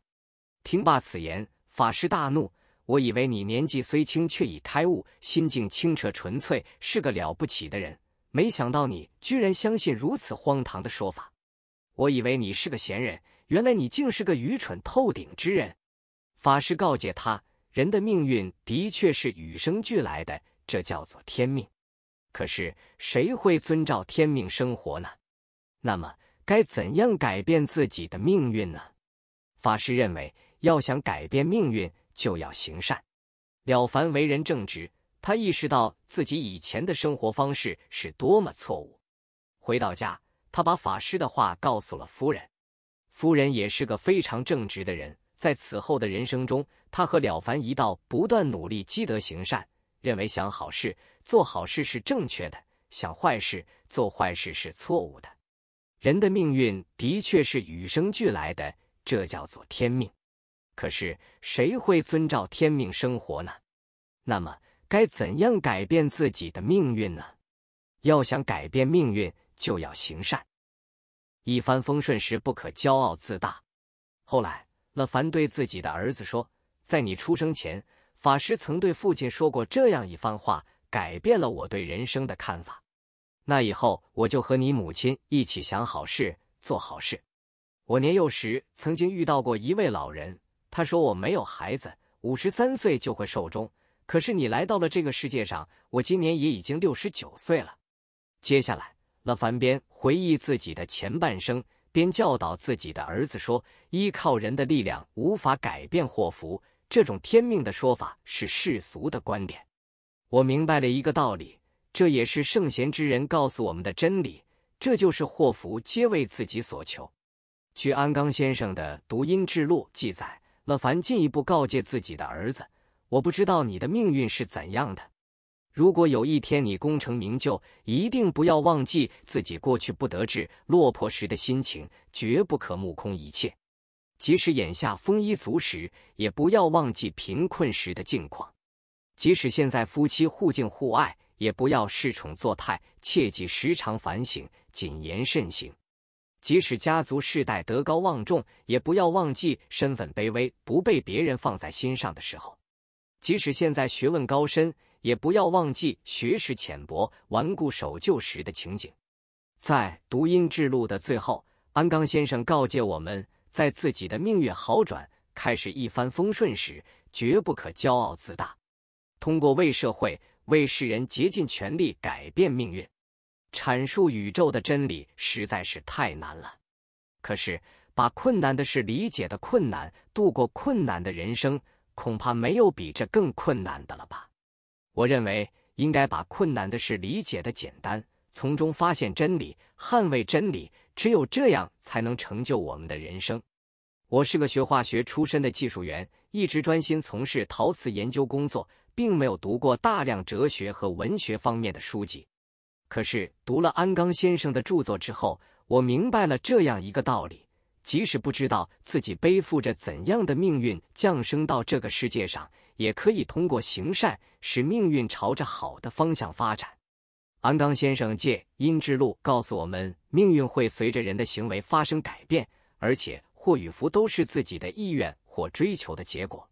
S1: 听罢此言，法师大怒。我以为你年纪虽轻，却已开悟，心境清澈纯粹，是个了不起的人，没想到你居然相信如此荒唐的说法。我以为你是个闲人，原来你竟是个愚蠢透顶之人。法师告诫他。人的命运的确是与生俱来的，这叫做天命。可是谁会遵照天命生活呢？那么该怎样改变自己的命运呢？法师认为，要想改变命运，就要行善。了凡为人正直，他意识到自己以前的生活方式是多么错误。回到家，他把法师的话告诉了夫人。夫人也是个非常正直的人。在此后的人生中，他和了凡一道不断努力积德行善，认为想好事、做好事是正确的，想坏事、做坏事是错误的。人的命运的确是与生俱来的，这叫做天命。可是谁会遵照天命生活呢？那么该怎样改变自己的命运呢？要想改变命运，就要行善。一帆风顺时不可骄傲自大。后来。乐凡对自己的儿子说：“在你出生前，法师曾对父亲说过这样一番话，改变了我对人生的看法。那以后，我就和你母亲一起想好事，做好事。我年幼时曾经遇到过一位老人，他说我没有孩子，五十三岁就会寿终。可是你来到了这个世界上，我今年也已经六十九岁了。”接下来，乐凡边回忆自己的前半生。边教导自己的儿子说：“依靠人的力量无法改变祸福，这种天命的说法是世俗的观点。我明白了一个道理，这也是圣贤之人告诉我们的真理，这就是祸福皆为自己所求。”据安刚先生的《读音志录》记载，乐凡进一步告诫自己的儿子：“我不知道你的命运是怎样的。”如果有一天你功成名就，一定不要忘记自己过去不得志、落魄时的心情，绝不可目空一切；即使眼下丰衣足食，也不要忘记贫困时的境况；即使现在夫妻互敬互爱，也不要恃宠作态，切记时常反省、谨言慎行；即使家族世代德高望重，也不要忘记身份卑微、不被别人放在心上的时候；即使现在学问高深，也不要忘记学识浅薄、顽固守旧时的情景。在《读音之路》的最后，安刚先生告诫我们，在自己的命运好转、开始一帆风顺时，绝不可骄傲自大。通过为社会、为世人竭尽全力改变命运，阐述宇宙的真理实在是太难了。可是，把困难的事理解的困难，度过困难的人生，恐怕没有比这更困难的了吧。我认为应该把困难的事理解的简单，从中发现真理，捍卫真理。只有这样，才能成就我们的人生。我是个学化学出身的技术员，一直专心从事陶瓷研究工作，并没有读过大量哲学和文学方面的书籍。可是读了安刚先生的著作之后，我明白了这样一个道理：即使不知道自己背负着怎样的命运降生到这个世界上。也可以通过行善，使命运朝着好的方向发展。安刚先生借阴之路告诉我们，命运会随着人的行为发生改变，而且祸与福都是自己的意愿或追求的结果。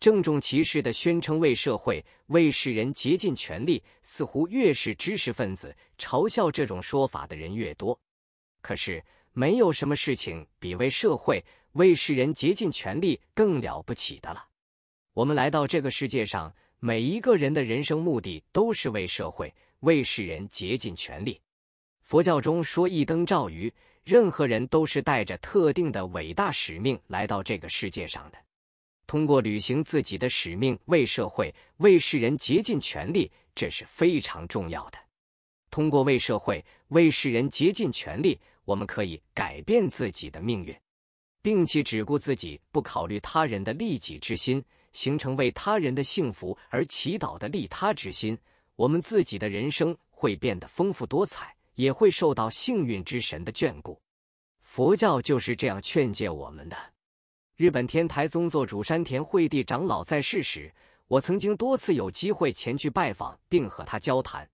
S1: 郑重其事的宣称为社会、为世人竭尽全力，似乎越是知识分子，嘲笑这种说法的人越多。可是，没有什么事情比为社会、为世人竭尽全力更了不起的了。我们来到这个世界上，每一个人的人生目的都是为社会、为世人竭尽全力。佛教中说“一灯照鱼”，任何人都是带着特定的伟大使命来到这个世界上的。通过履行自己的使命，为社会、为世人竭尽全力，这是非常重要的。通过为社会、为世人竭尽全力，我们可以改变自己的命运，并且只顾自己，不考虑他人的利己之心。形成为他人的幸福而祈祷的利他之心，我们自己的人生会变得丰富多彩，也会受到幸运之神的眷顾。佛教就是这样劝诫我们的。日本天台宗座主山田惠地长老在世时，我曾经多次有机会前去拜访并和他交谈。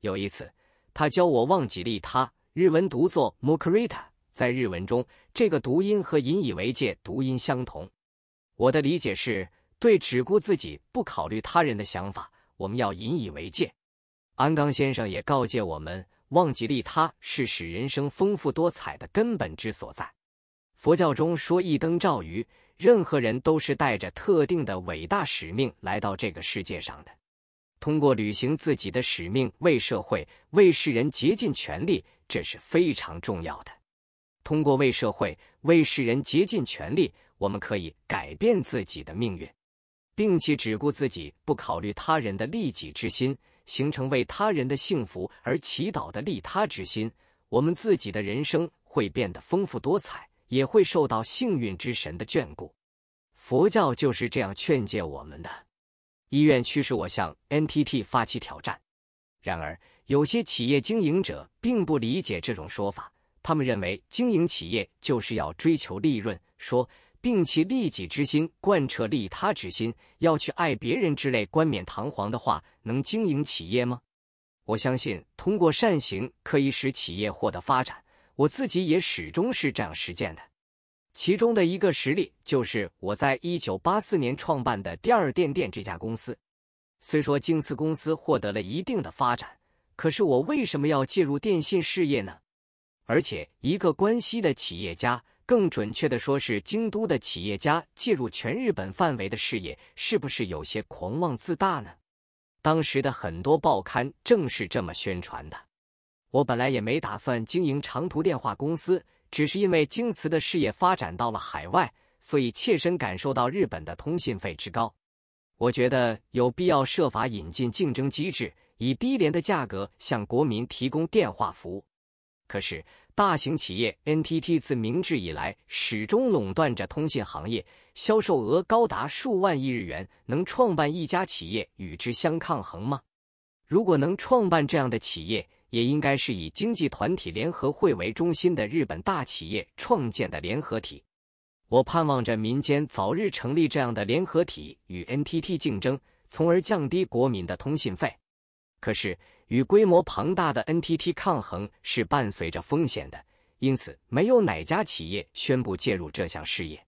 S1: 有一次，他教我忘记利他，日文读作 mukrita，在日文中这个读音和引以为戒读音相同。我的理解是。对只顾自己不考虑他人的想法，我们要引以为戒。安刚先生也告诫我们，忘记利他是使人生丰富多彩的根本之所在。佛教中说“一灯照于，任何人都是带着特定的伟大使命来到这个世界上的。通过履行自己的使命，为社会、为世人竭尽全力，这是非常重要的。通过为社会、为世人竭尽全力，我们可以改变自己的命运。摒弃只顾自己、不考虑他人的利己之心，形成为他人的幸福而祈祷的利他之心，我们自己的人生会变得丰富多彩，也会受到幸运之神的眷顾。佛教就是这样劝诫我们的。医院驱使我向 NTT 发起挑战，然而有些企业经营者并不理解这种说法，他们认为经营企业就是要追求利润，说。摒弃利己之心，贯彻利他之心，要去爱别人之类冠冕堂皇的话，能经营企业吗？我相信通过善行可以使企业获得发展，我自己也始终是这样实践的。其中的一个实例就是我在一九八四年创办的第二电电这家公司。虽说京瓷公司获得了一定的发展，可是我为什么要介入电信事业呢？而且一个关西的企业家。更准确的说，是京都的企业家介入全日本范围的事业，是不是有些狂妄自大呢？当时的很多报刊正是这么宣传的。我本来也没打算经营长途电话公司，只是因为京瓷的事业发展到了海外，所以切身感受到日本的通信费之高。我觉得有必要设法引进竞争机制，以低廉的价格向国民提供电话服务。可是。大型企业 NTT 自明治以来始终垄断着通信行业，销售额高达数万亿日元，能创办一家企业与之相抗衡吗？如果能创办这样的企业，也应该是以经济团体联合会为中心的日本大企业创建的联合体。我盼望着民间早日成立这样的联合体与 NTT 竞争，从而降低国民的通信费。可是。与规模庞大的 NTT 抗衡是伴随着风险的，因此没有哪家企业宣布介入这项事业。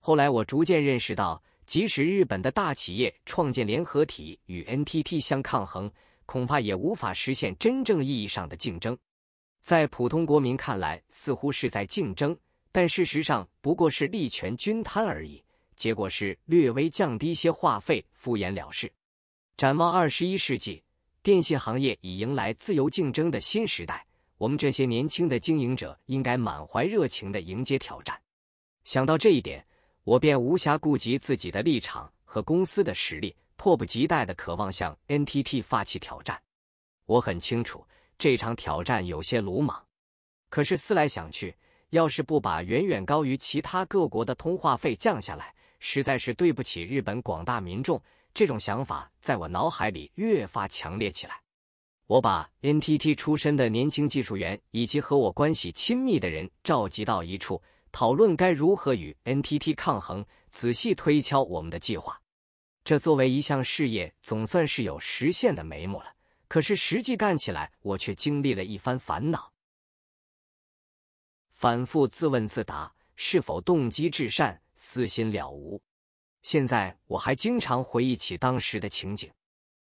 S1: 后来我逐渐认识到，即使日本的大企业创建联合体与 NTT 相抗衡，恐怕也无法实现真正意义上的竞争。在普通国民看来，似乎是在竞争，但事实上不过是利权均摊而已，结果是略微降低些话费，敷衍了事。展望二十一世纪。电信行业已迎来自由竞争的新时代，我们这些年轻的经营者应该满怀热情地迎接挑战。想到这一点，我便无暇顾及自己的立场和公司的实力，迫不及待地渴望向 NTT 发起挑战。我很清楚这场挑战有些鲁莽，可是思来想去，要是不把远远高于其他各国的通话费降下来，实在是对不起日本广大民众。这种想法在我脑海里越发强烈起来。我把 NTT 出身的年轻技术员以及和我关系亲密的人召集到一处，讨论该如何与 NTT 抗衡，仔细推敲我们的计划。这作为一项事业，总算是有实现的眉目了。可是实际干起来，我却经历了一番烦恼，反复自问自答：是否动机至善，私心了无？现在我还经常回忆起当时的情景，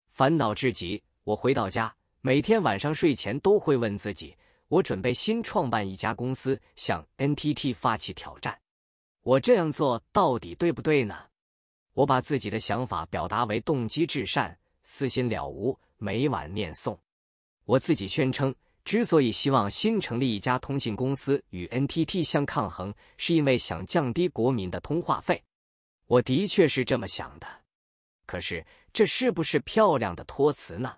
S1: 烦恼至极。我回到家，每天晚上睡前都会问自己：我准备新创办一家公司，向 NTT 发起挑战。我这样做到底对不对呢？我把自己的想法表达为动机至善，私心了无。每晚念诵，我自己宣称：之所以希望新成立一家通信公司与 NTT 相抗衡，是因为想降低国民的通话费。我的确是这么想的，可是这是不是漂亮的托词呢？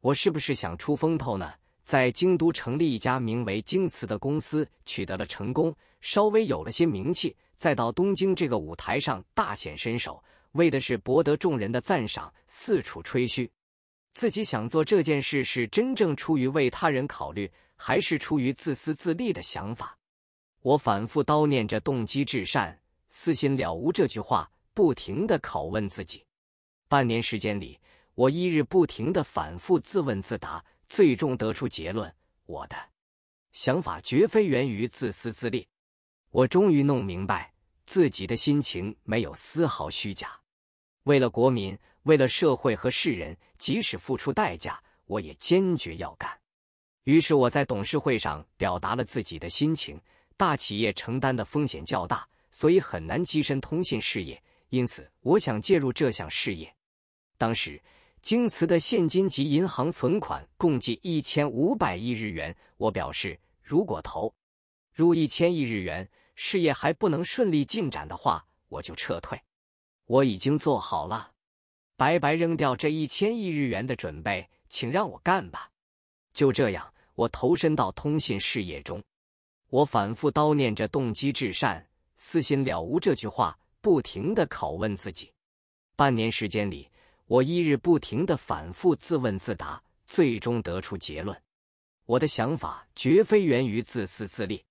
S1: 我是不是想出风头呢？在京都成立一家名为京瓷的公司，取得了成功，稍微有了些名气，再到东京这个舞台上大显身手，为的是博得众人的赞赏，四处吹嘘。自己想做这件事是真正出于为他人考虑，还是出于自私自利的想法？我反复叨念着动机至善。私心了无这句话，不停的拷问自己。半年时间里，我一日不停的反复自问自答，最终得出结论：我的想法绝非源于自私自利。我终于弄明白，自己的心情没有丝毫虚假。为了国民，为了社会和世人，即使付出代价，我也坚决要干。于是我在董事会上表达了自己的心情：大企业承担的风险较大。所以很难跻身通信事业，因此我想介入这项事业。当时京瓷的现金及银行存款共计一千五百亿日元，我表示如果投入一千亿日元，事业还不能顺利进展的话，我就撤退。我已经做好了白白扔掉这一千亿日元的准备，请让我干吧。就这样，我投身到通信事业中。我反复叨念着动机至善。私心了无这句话，不停的拷问自己。半年时间里，我一日不停的反复自问自答，最终得出结论：我的想法绝非源于自私自利。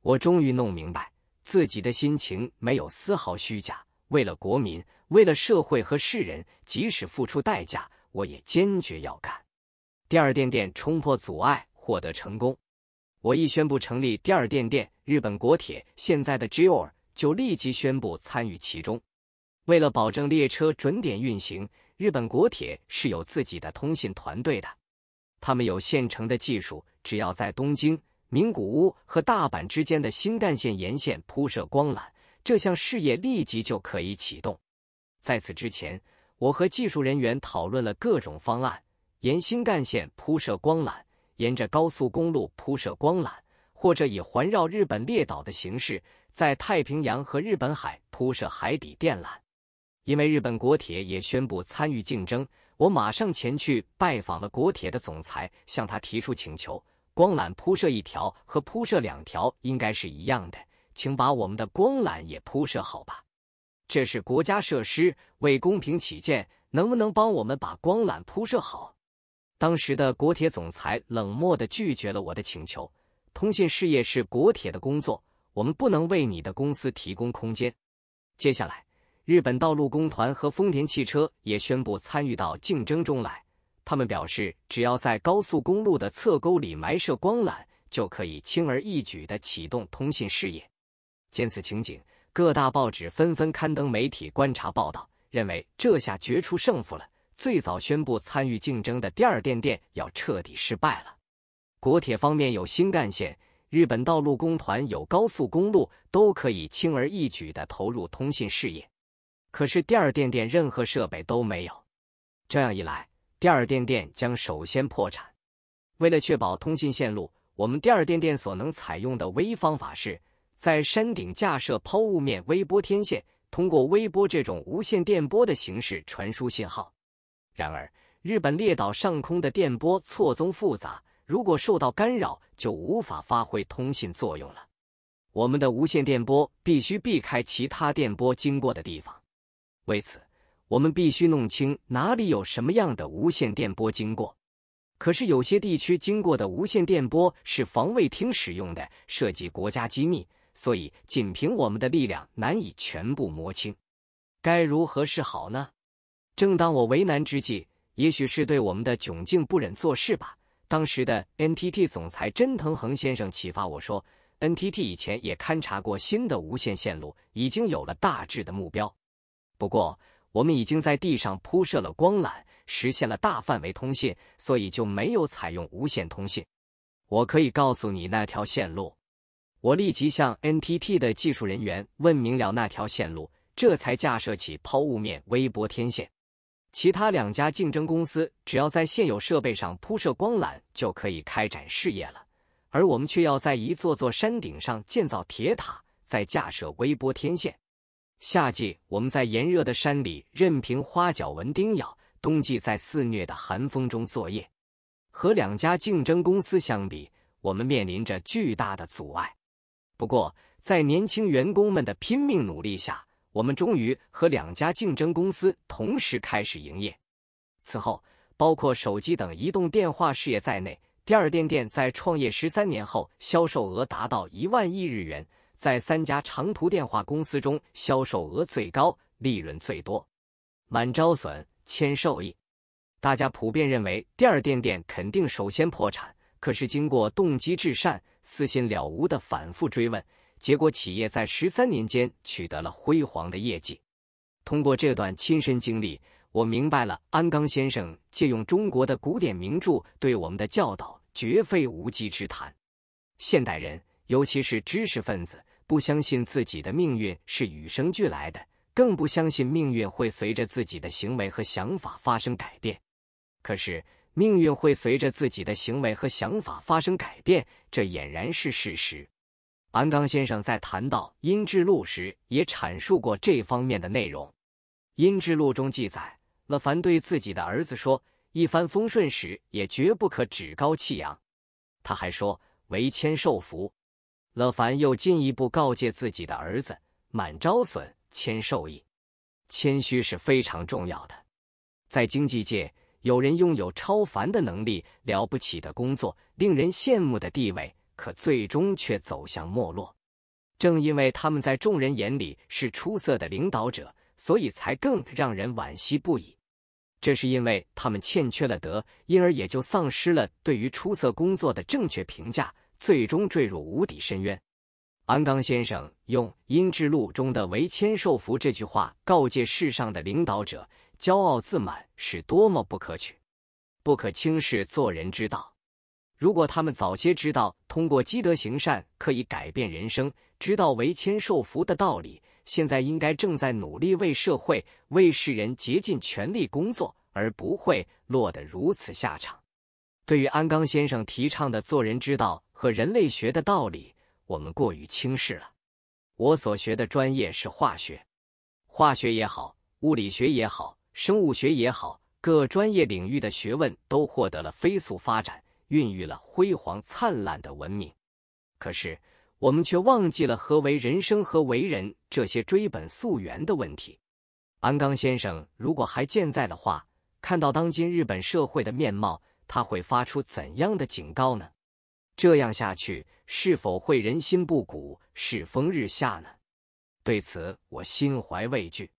S1: 我终于弄明白，自己的心情没有丝毫虚假。为了国民，为了社会和世人，即使付出代价，我也坚决要干。第二点点冲破阻碍，获得成功。我一宣布成立第二电电，日本国铁现在的 J R 就立即宣布参与其中。为了保证列车准点运行，日本国铁是有自己的通信团队的，他们有现成的技术，只要在东京、名古屋和大阪之间的新干线沿线铺设光缆，这项事业立即就可以启动。在此之前，我和技术人员讨论了各种方案，沿新干线铺设光缆。沿着高速公路铺设光缆，或者以环绕日本列岛的形式，在太平洋和日本海铺设海底电缆。因为日本国铁也宣布参与竞争，我马上前去拜访了国铁的总裁，向他提出请求：光缆铺设一条和铺设两条应该是一样的，请把我们的光缆也铺设好吧。这是国家设施，为公平起见，能不能帮我们把光缆铺设好？当时的国铁总裁冷漠地拒绝了我的请求。通信事业是国铁的工作，我们不能为你的公司提供空间。接下来，日本道路工团和丰田汽车也宣布参与到竞争中来。他们表示，只要在高速公路的侧沟里埋设光缆，就可以轻而易举地启动通信事业。见此情景，各大报纸纷纷刊登媒体观察报道，认为这下决出胜负了。最早宣布参与竞争的第二电电要彻底失败了。国铁方面有新干线，日本道路工团有高速公路，都可以轻而易举地投入通信事业。可是第二电电任何设备都没有。这样一来，第二电电将首先破产。为了确保通信线路，我们第二电电所能采用的微方法是在山顶架设抛物面微波天线，通过微波这种无线电波的形式传输信号。然而，日本列岛上空的电波错综复杂，如果受到干扰，就无法发挥通信作用了。我们的无线电波必须避开其他电波经过的地方。为此，我们必须弄清哪里有什么样的无线电波经过。可是，有些地区经过的无线电波是防卫厅使用的，涉及国家机密，所以仅凭我们的力量难以全部摸清。该如何是好呢？正当我为难之际，也许是对我们的窘境不忍作事吧。当时的 NTT 总裁真藤恒先生启发我说：“NTT 以前也勘察过新的无线线路，已经有了大致的目标。不过，我们已经在地上铺设了光缆，实现了大范围通信，所以就没有采用无线通信。”我可以告诉你那条线路。我立即向 NTT 的技术人员问明了那条线路，这才架设起抛物面微波天线。其他两家竞争公司只要在现有设备上铺设光缆就可以开展事业了，而我们却要在一座座山顶上建造铁塔，再架设微波天线。夏季我们在炎热的山里任凭花脚蚊叮咬，冬季在肆虐的寒风中作业。和两家竞争公司相比，我们面临着巨大的阻碍。不过，在年轻员工们的拼命努力下，我们终于和两家竞争公司同时开始营业。此后，包括手机等移动电话事业在内，第二电电在创业十三年后，销售额达到一万亿日元，在三家长途电话公司中销售额最高，利润最多。满招损，谦受益。大家普遍认为第二电电肯定首先破产，可是经过动机至善、私心了无的反复追问。结果，企业在十三年间取得了辉煌的业绩。通过这段亲身经历，我明白了安钢先生借用中国的古典名著对我们的教导绝非无稽之谈。现代人，尤其是知识分子，不相信自己的命运是与生俱来的，更不相信命运会随着自己的行为和想法发生改变。可是，命运会随着自己的行为和想法发生改变，这俨然是事实。韩刚先生在谈到《殷志录》时，也阐述过这方面的内容。《殷志录》中记载乐凡对自己的儿子说：“一帆风顺时，也绝不可趾高气扬。”他还说：“为谦受福。”乐凡又进一步告诫自己的儿子：“满招损，谦受益。”谦虚是非常重要的。在经济界，有人拥有超凡的能力、了不起的工作、令人羡慕的地位。可最终却走向没落，正因为他们在众人眼里是出色的领导者，所以才更让人惋惜不已。这是因为他们欠缺了德，因而也就丧失了对于出色工作的正确评价，最终坠入无底深渊。安刚先生用《阴之路》中的“为谦受福”这句话告诫世上的领导者：骄傲自满是多么不可取，不可轻视做人之道。如果他们早些知道通过积德行善可以改变人生，知道为谦受福的道理，现在应该正在努力为社会、为世人竭尽全力工作，而不会落得如此下场。对于安刚先生提倡的做人之道和人类学的道理，我们过于轻视了。我所学的专业是化学，化学也好，物理学也好，生物学也好，各专业领域的学问都获得了飞速发展。孕育了辉煌灿烂的文明，可是我们却忘记了何为人生和为人这些追本溯源的问题。安冈先生如果还健在的话，看到当今日本社会的面貌，他会发出怎样的警告呢？这样下去，是否会人心不古、世风日下呢？对此，我心怀畏惧。